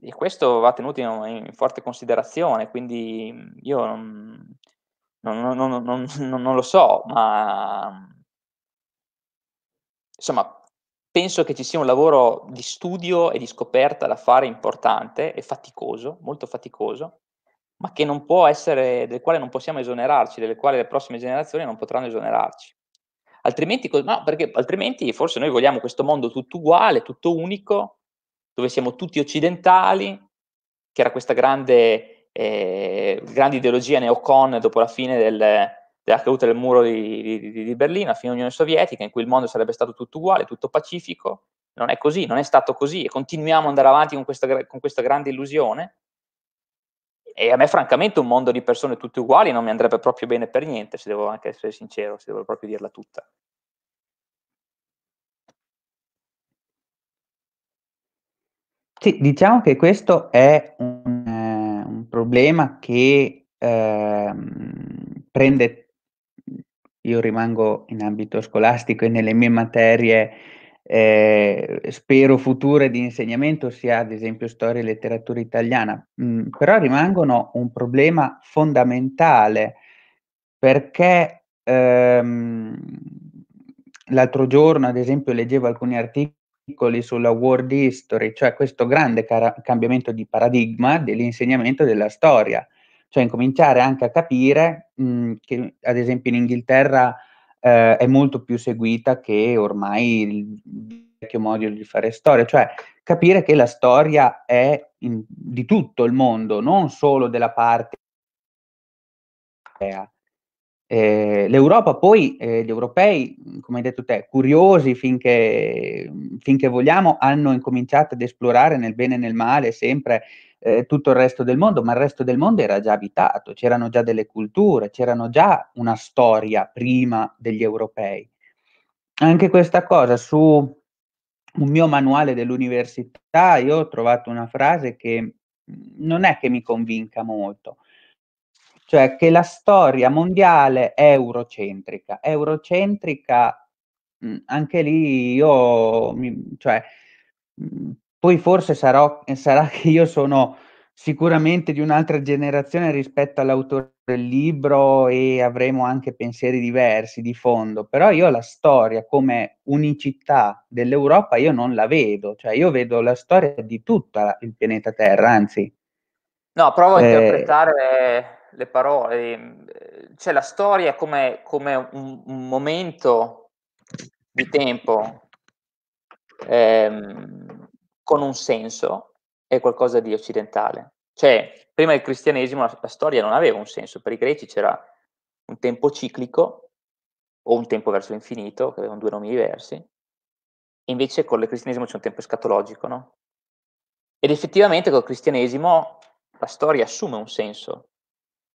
e questo va tenuto in, in, forte considerazione, quindi mm, io non, non, non, non lo so, ma mm, insomma penso che ci sia un lavoro di studio e di scoperta da fare importante e faticoso, molto faticoso, ma che non può essere, del quale non possiamo esonerarci, delle quali le prossime generazioni non potranno esonerarci. Altrimenti, no, perché altrimenti forse noi vogliamo questo mondo tutto uguale, tutto unico, dove siamo tutti occidentali, che era questa grande, eh, grande ideologia neocon dopo la fine del, della caduta del muro di, di, di Berlino, la fine dell'Unione Sovietica, in cui il mondo sarebbe stato tutto uguale, tutto pacifico. Non è così, non è stato così e continuiamo ad andare avanti con questa, con questa grande illusione e a me francamente un mondo di persone tutte uguali non mi andrebbe proprio bene per niente, se devo anche essere sincero, se devo proprio dirla tutta. Sì, diciamo che questo è un, eh, un problema che eh, prende, io rimango in ambito scolastico e nelle mie materie eh, spero future di insegnamento sia ad esempio storia e letteratura italiana, mm, però rimangono un problema fondamentale perché ehm, l'altro giorno ad esempio leggevo alcuni articoli sulla world history, cioè questo grande cara- cambiamento di paradigma dell'insegnamento della storia, cioè incominciare anche a capire mh, mm, che ad esempio in Inghilterra eh, è molto più seguita che ormai il vecchio modulo di fare storia, cioè capire che la storia è in, di tutto il mondo, non solo della parte europea. Eh, L'Europa poi, eh, gli europei, come hai detto te, curiosi finché, finché vogliamo, hanno incominciato ad esplorare nel bene e nel male sempre eh, tutto il resto del mondo, ma il resto del mondo era già abitato, c'erano già delle culture, c'erano già una storia prima degli europei. Anche questa cosa su un mio manuale dell'università, io ho trovato una frase che mm, non è che mi convinca molto, cioè che la storia mondiale è eurocentrica. Eurocentrica, mm, anche lì io, mi, cioè, mm, poi forse sarò, sarà che io sono sicuramente di un'altra generazione rispetto all'autore del libro e avremo anche pensieri diversi di fondo, però io la storia come unicità dell'Europa io non la vedo, cioè io vedo la storia di tutto il pianeta Terra, anzi. No, provo eh... a interpretare le parole, ehm, cioè la storia come, come un, un, momento di tempo. Ehm con un senso è qualcosa di occidentale. Cioè, prima del cristianesimo la, la storia non aveva un senso, per i greci c'era un tempo ciclico o un tempo verso l'infinito, che avevano due nomi diversi, invece con il cristianesimo c'è un tempo escatologico, no? Ed effettivamente col cristianesimo la storia assume un senso.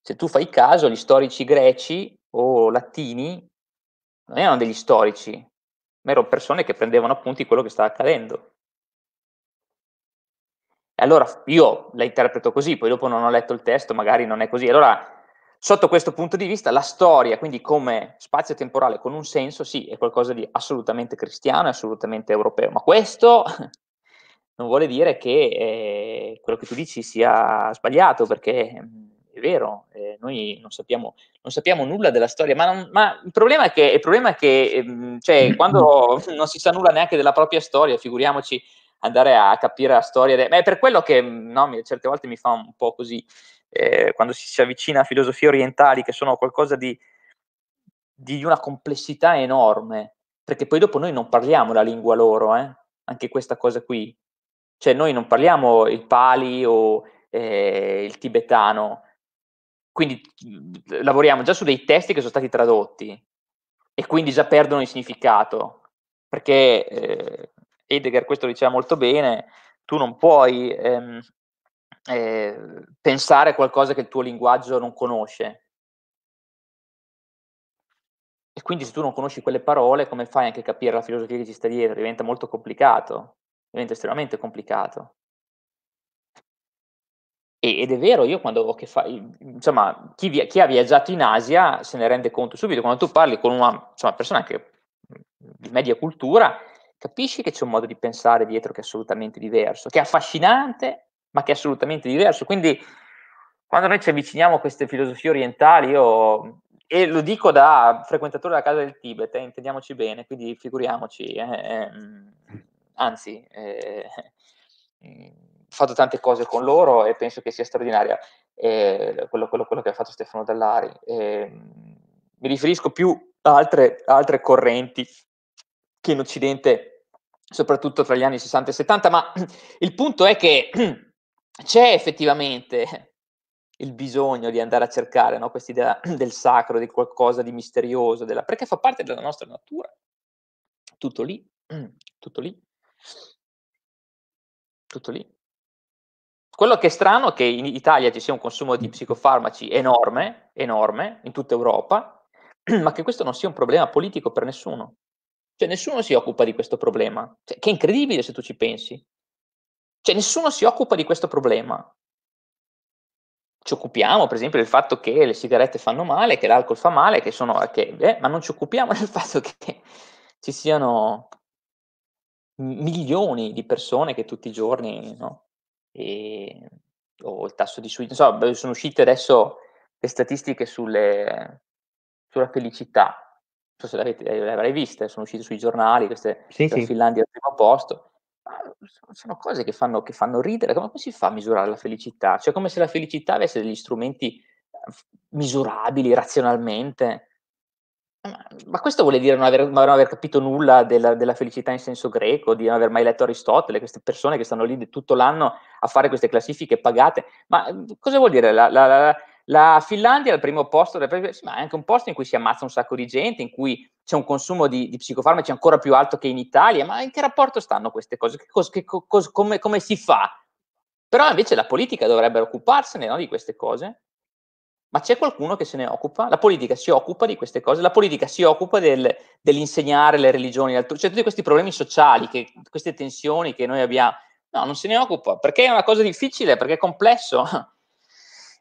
Se tu fai caso, gli storici greci o latini non erano degli storici, ma erano persone che prendevano appunti quello che stava accadendo allora io la interpreto così, poi dopo non ho letto il testo, magari non è così. Allora, sotto questo punto di vista, la storia, quindi come spazio temporale con un senso, sì, è qualcosa di assolutamente cristiano, assolutamente europeo, ma questo non vuole dire che eh, quello che tu dici sia sbagliato, perché mm, è vero, eh, noi non sappiamo, non sappiamo, nulla della storia, ma, non, ma il problema è che, problema è che mm, cioè, quando non si sa nulla neanche della propria storia, figuriamoci andare a capire la storia. De... Ma è per quello che mm, no, certe volte mi fa un po' così, eh, quando si, si avvicina a filosofie orientali, che sono qualcosa di, di una complessità enorme, perché poi dopo noi non parliamo la lingua loro, eh? anche questa cosa qui. Cioè noi non parliamo il pali o eh, il tibetano, quindi mm, lavoriamo già su dei testi che sono stati tradotti e quindi già perdono il significato, perché eh, Edgar questo lo diceva molto bene, tu non puoi ehm, eh, pensare qualcosa che il tuo linguaggio non conosce. E quindi se tu non conosci quelle parole, come fai anche a capire la filosofia che ci sta dietro? Diventa molto complicato, diventa estremamente complicato. ed è vero, io quando ho che fa, insomma, chi, via, chi, ha viaggiato in Asia se ne rende conto subito, quando tu parli con una insomma, persona che, di media cultura, capisci che c'è un modo di pensare dietro che è assolutamente diverso, che è affascinante, ma che è assolutamente diverso. Quindi quando noi ci avviciniamo a queste filosofie orientali, io, e lo dico da frequentatore della casa del Tibet, eh, intendiamoci bene, quindi figuriamoci, eh, ehm, anzi, eh, fatto tante cose con loro e penso che sia straordinaria eh, quello, quello, quello, che ha fatto Stefano Dallari. Ehm, mi riferisco più a altre, altre correnti che in Occidente, soprattutto tra gli anni 60 e 70, ma il punto è che c'è effettivamente il bisogno di andare a cercare no? questa idea del sacro, di qualcosa di misterioso, della... perché fa parte della nostra natura. Tutto lì, tutto lì, tutto lì. Quello che è strano è che in Italia ci sia un consumo di psicofarmaci enorme, enorme, in tutta Europa, ma che questo non sia un problema politico per nessuno. Cioè nessuno si occupa di questo problema, cioè, che è incredibile se tu ci pensi. Cioè nessuno si occupa di questo problema. Ci occupiamo per esempio del fatto che le sigarette fanno male, che l'alcol fa male, che sono, che, eh, ma non ci occupiamo del fatto che ci siano milioni di persone che tutti i giorni, no? E, o il tasso di suicidio, so, sono uscite adesso le statistiche sulle, sulla felicità, so se l'avete, eh, l'avrai viste, sono uscite sui giornali, queste sì, sì. Finlandia al primo posto. Sono cose che fanno, che fanno ridere, come si fa a misurare la felicità? Cioè, come se la felicità avesse degli strumenti eh, misurabili razionalmente. Ma questo vuol dire non aver, non aver, capito nulla della, della, felicità in senso greco, di non aver mai letto Aristotele, queste persone che stanno lì tutto l'anno a fare queste classifiche pagate. Ma mm, cosa vuol dire? La, la, la, la Finlandia è al primo posto, ma è anche un posto in cui si ammazza un sacco di gente, in cui c'è un consumo di, di psicofarmaci ancora più alto che in Italia, ma in che rapporto stanno queste cose? Cos, cos, come, come, si fa? Però invece la politica dovrebbe occuparsene no, di queste cose. Ma c'è qualcuno che se ne occupa? La politica si occupa di queste cose? La politica si occupa del, dell'insegnare le religioni, altrui, cioè tutti questi problemi sociali, che, queste tensioni che noi abbiamo. No, non se ne occupa, perché è una cosa difficile, perché è complesso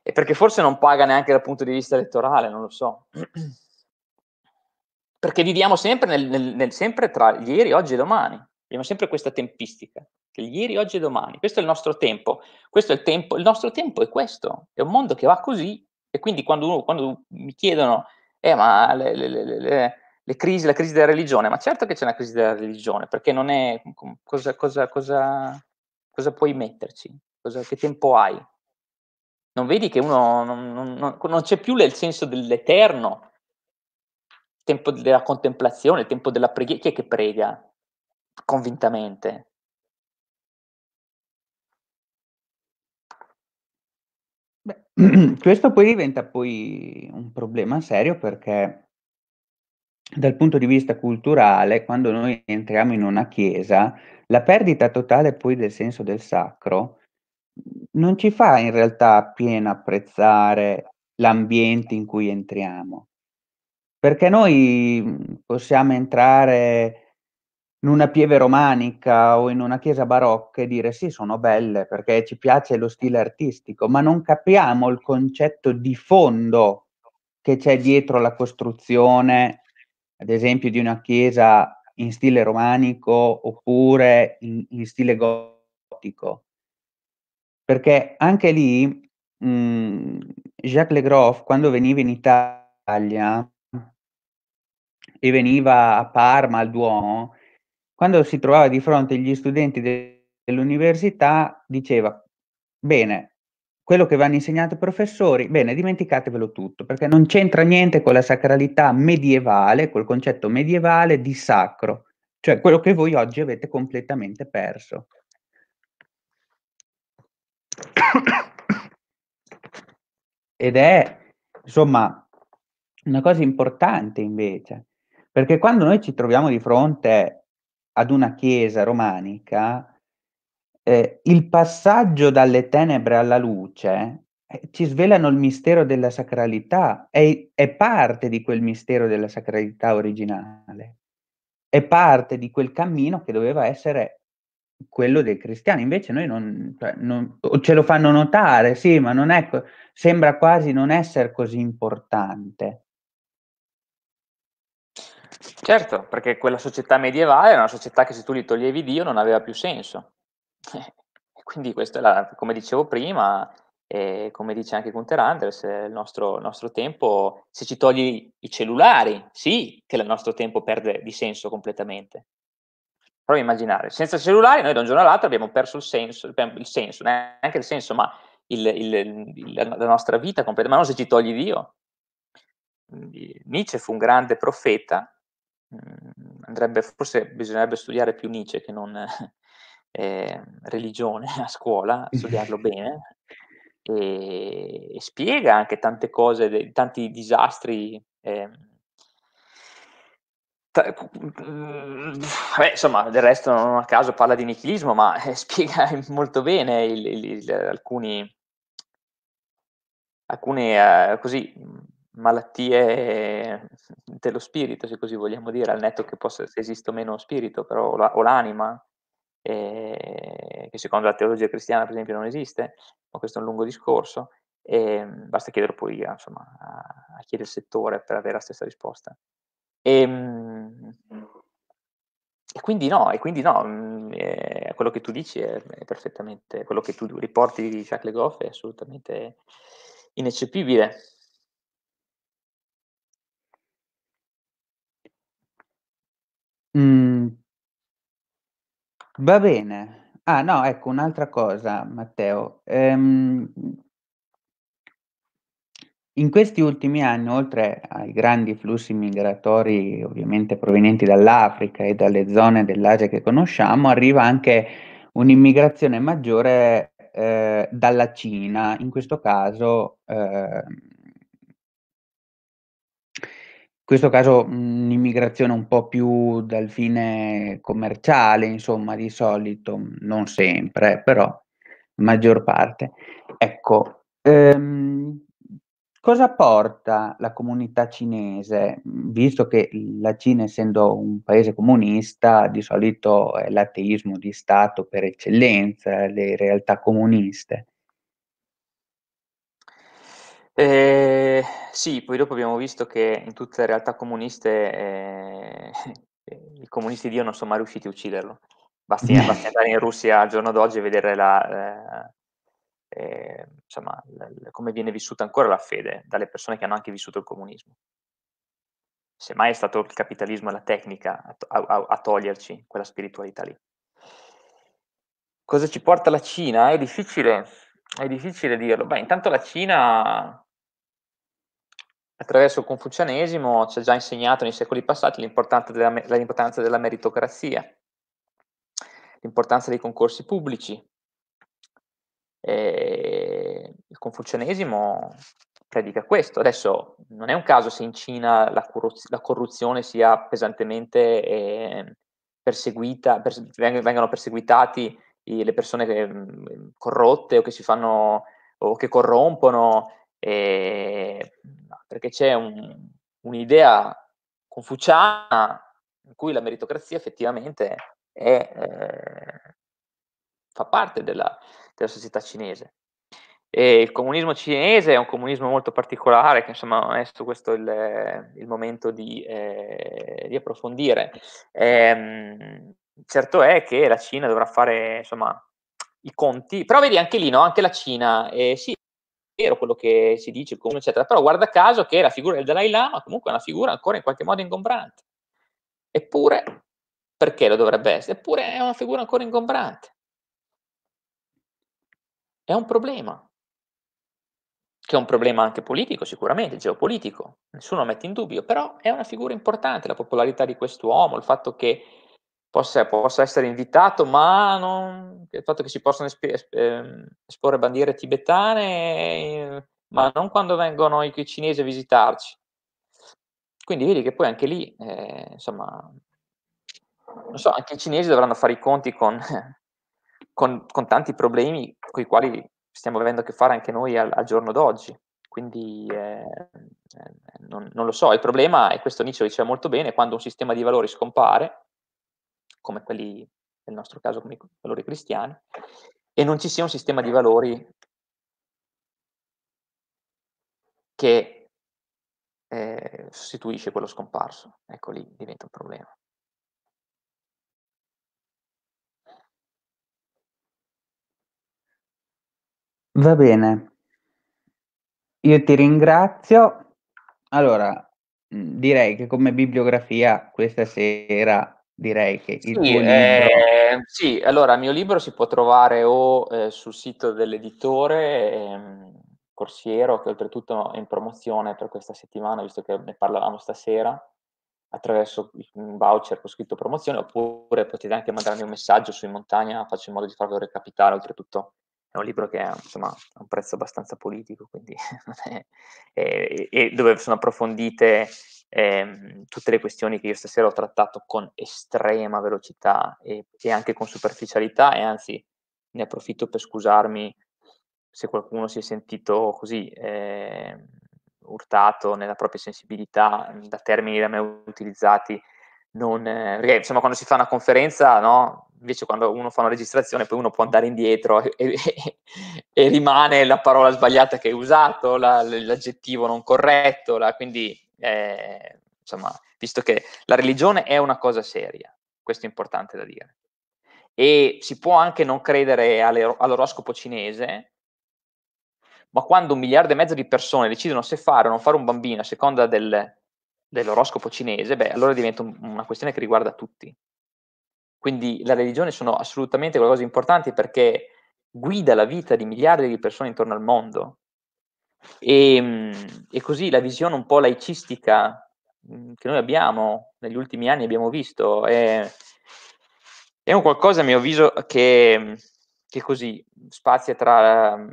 e perché forse non paga neanche dal punto di vista elettorale, non lo so. Perché viviamo sempre, nel, nel, nel, sempre tra ieri, oggi e domani. Abbiamo sempre questa tempistica, che ieri, oggi e domani. Questo è il nostro tempo. Questo è il tempo. Il nostro tempo è questo. È un mondo che va così. E quindi quando, uno, quando mi chiedono, eh, ma le, le, le, le, crisi, la crisi della religione, ma certo che c'è una crisi della religione, perché non è... cosa, cosa, cosa, cosa puoi metterci? che tempo hai? Non vedi che uno non, non, non c'è più il senso dell'eterno, tempo della contemplazione, tempo della preghiera. Chi è che prega convintamente? Beh, questo poi diventa poi un problema serio perché dal punto di vista culturale, quando noi entriamo in una chiesa, la perdita totale poi del senso del sacro non ci fa in realtà appieno apprezzare l'ambiente in cui entriamo, perché noi, mm, possiamo entrare in una pieve romanica o in una chiesa barocca e dire: "Sì, sono belle", perché ci piace lo stile artistico, ma non capiamo il concetto di fondo che c'è dietro la costruzione, ad esempio, di una chiesa in stile romanico oppure in in stile gotico. Perché anche lì, mhmm, Jacques Le Groff quando veniva in Italia e veniva a Parma, al Duomo, quando si trovava di fronte agli studenti dell'università diceva: "Bene, quello che vanno insegnati i professori, bene, dimenticatevelo tutto, perché non c'entra niente con la sacralità medievale, col concetto medievale di sacro, cioè quello che voi oggi avete completamente perso". Ed è, insomma, una cosa importante invece, perché quando noi ci troviamo di fronte ad una chiesa romanica, eh, il passaggio dalle tenebre alla luce eh, ci svelano il mistero della sacralità, è, è parte di quel mistero della sacralità originale, è parte di quel cammino che doveva essere quello dei cristiani, invece noi non, cioè, non, ce lo fanno notare, sì, ma non è, sembra quasi non essere così importante. Certo, perché quella società medievale era una società che se tu gli toglievi Dio non aveva più senso. Quindi questa è la, come dicevo prima, e come dice anche Gunther Anders, il nostro, nostro, tempo, se ci togli i cellulari, sì che il nostro tempo perde di senso completamente. Provi a immaginare, senza cellulari noi da un giorno all'altro abbiamo perso il senso, il senso, neanche il senso, ma il, il, la nostra vita completamente, ma non se ci togli Dio. Nietzsche fu un grande profeta, mm, andrebbe, forse bisognerebbe studiare più Nietzsche che non eh, religione a scuola, studiarlo bene, e, e, spiega anche tante cose, de, tanti disastri. Eh, ta, mm, insomma, del resto non a caso parla di nichilismo, ma eh, spiega molto bene il, il, il, alcuni alcune eh, così malattie dello spirito, se così vogliamo dire, al netto che possa esistere o meno spirito, però, o, la, o l'anima, eh, che secondo la teologia cristiana, per esempio, non esiste, ma questo è un lungo discorso, e ehm, basta chiedere poi eh, insomma, a, a chi del settore per avere la stessa risposta. E, ehm, e quindi no, e quindi no eh, quello che tu dici è, è, perfettamente, quello che tu riporti di Jacques Le Goff è assolutamente ineccepibile Mh. Mhmm, va bene. Ah, no, ecco un'altra cosa Matteo, ehm in questi ultimi anni, oltre ai grandi flussi migratori ovviamente provenienti dall'Africa e dalle zone dell'Asia che conosciamo, arriva anche un'immigrazione maggiore eh, dalla Cina, in questo caso, eh, in questo caso mhmm, un'immigrazione un po' più dal fine commerciale, insomma, di solito, mhmm, non sempre, però maggior parte. Ecco, ehm, Cosa porta la comunità cinese, visto che la Cina, essendo un paese comunista, di solito è l'ateismo di Stato per eccellenza, le realtà comuniste? Eh, sì, poi dopo abbiamo visto che in tutte le realtà comuniste eh, i comunisti di Dio non sono mai riusciti a ucciderlo. Basti, basti andare in Russia al giorno d'oggi e vedere la, eh, eh, insomma, l- l- come viene vissuta ancora la fede dalle persone che hanno anche vissuto il comunismo. Semmai è stato il capitalismo e la tecnica a, a-, a toglierci quella spiritualità lì. Cosa ci porta la Cina? È difficile, è difficile dirlo. Beh, intanto la Cina attraverso il confucianesimo ci ha già insegnato nei secoli passati della, l'importanza della meritocrazia, l'importanza dei concorsi pubblici, e il confucianesimo predica questo. Adesso non è un caso se in Cina la, corruz- la corruzione sia pesantemente eh, perseguita, pers- vengano perseguitati i- le persone che, mh, mm, corrotte o che si fanno o che corrompono, eh, perché c'è un, un'idea confuciana in cui la meritocrazia effettivamente è, eh, fa parte della, della società cinese. E il comunismo cinese è un comunismo molto particolare, che insomma adesso questo è il, il momento di, eh, di approfondire. Ehm, certo è che la Cina dovrà fare insomma, i conti, però vedi anche lì, no? anche la Cina, eh, sì, è vero quello che si dice, comunismo, eccetera, però guarda caso che la figura del Dalai Lama comunque è una figura ancora in qualche modo ingombrante. Eppure, perché lo dovrebbe essere? Eppure è una figura ancora ingombrante. È un problema, che è un problema anche politico sicuramente, geopolitico, nessuno lo mette in dubbio, però è una figura importante la popolarità di quest'uomo, il fatto che possa, possa essere invitato, ma non, il fatto che si possano esp- ehm, esporre bandiere tibetane, ehm, ma non quando vengono i, i cinesi a visitarci. Quindi vedi che poi anche lì, eh, insomma, non so, anche i cinesi dovranno fare i conti con, con, con tanti problemi con i quali stiamo avendo a che fare anche noi al, al giorno d'oggi. Quindi eh, eh non, non, lo so, il problema, e questo Nietzsche lo diceva molto bene, quando un sistema di valori scompare, come quelli, nel nostro caso come i valori cristiani, e non ci sia un sistema di valori che eh, sostituisce quello scomparso. Ecco lì diventa un problema. Va bene. Io ti ringrazio. Allora, mm, direi che come bibliografia questa sera direi che il Sì, tuo eh, libro ehm, sì, allora il mio libro si può trovare o, ehm, sul sito dell'editore, ehm, Corsiero, che oltretutto è in promozione per questa settimana, visto che ne parlavamo stasera, attraverso un voucher con scritto promozione, oppure potete anche mandarmi un messaggio su in montagna, faccio in modo di farvelo recapitare oltretutto è un libro che ha insomma, un prezzo abbastanza politico, quindi e, e, dove sono approfondite eh, tutte le questioni che io stasera ho trattato con estrema velocità e, e, anche con superficialità e anzi ne approfitto per scusarmi se qualcuno si è sentito così eh, urtato nella propria sensibilità da termini da me utilizzati. Non, eh, perché insomma quando si fa una conferenza no, invece quando uno fa una registrazione poi uno può andare indietro e, e, e rimane la parola sbagliata che hai usato, la, l'aggettivo non corretto, la, quindi eh, insomma, visto che la religione è una cosa seria, questo è importante da dire. E si può anche non credere all'oroscopo cinese, ma quando un miliardo e mezzo di persone decidono se fare o non fare un bambino a seconda del, dell'oroscopo cinese, beh, allora diventa un, una questione che riguarda tutti. Quindi la religione sono assolutamente qualcosa di importante perché guida la vita di miliardi di persone intorno al mondo. E, ehm, e così la visione un po' laicistica mm, che noi abbiamo negli ultimi anni, abbiamo visto, è, è un qualcosa, a mio avviso, che, che così spazia tra mm,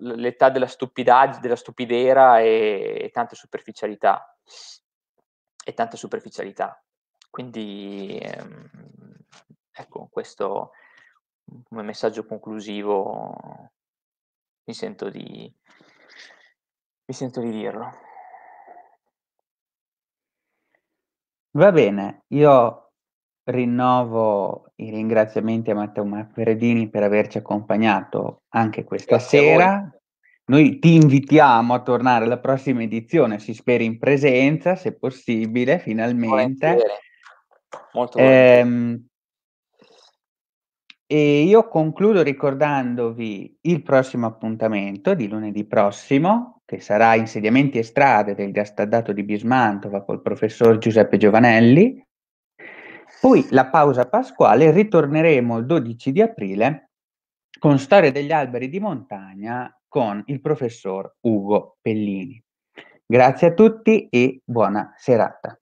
l'età della stupidaggine, della stupidera e, e tanta superficialità. E tanta superficialità. Quindi ehm, ecco, questo come messaggio conclusivo mi sento di, mi sento di dirlo. Va bene, io rinnovo i ringraziamenti a Matteo Macqueredini per averci accompagnato anche questa Grazie sera. Noi ti invitiamo a tornare alla prossima edizione, si spera in presenza, se possibile, finalmente. Buonasera. Molto ehm, e io concludo ricordandovi il prossimo appuntamento di lunedì prossimo, che sarà Insediamenti e strade del Gastaldato di Bismantova col professor Giuseppe Giovanelli. Poi la pausa pasquale, ritorneremo il 12 di aprile con Storia degli alberi di montagna con il professor Ugo Pellini. Grazie a tutti e buona serata.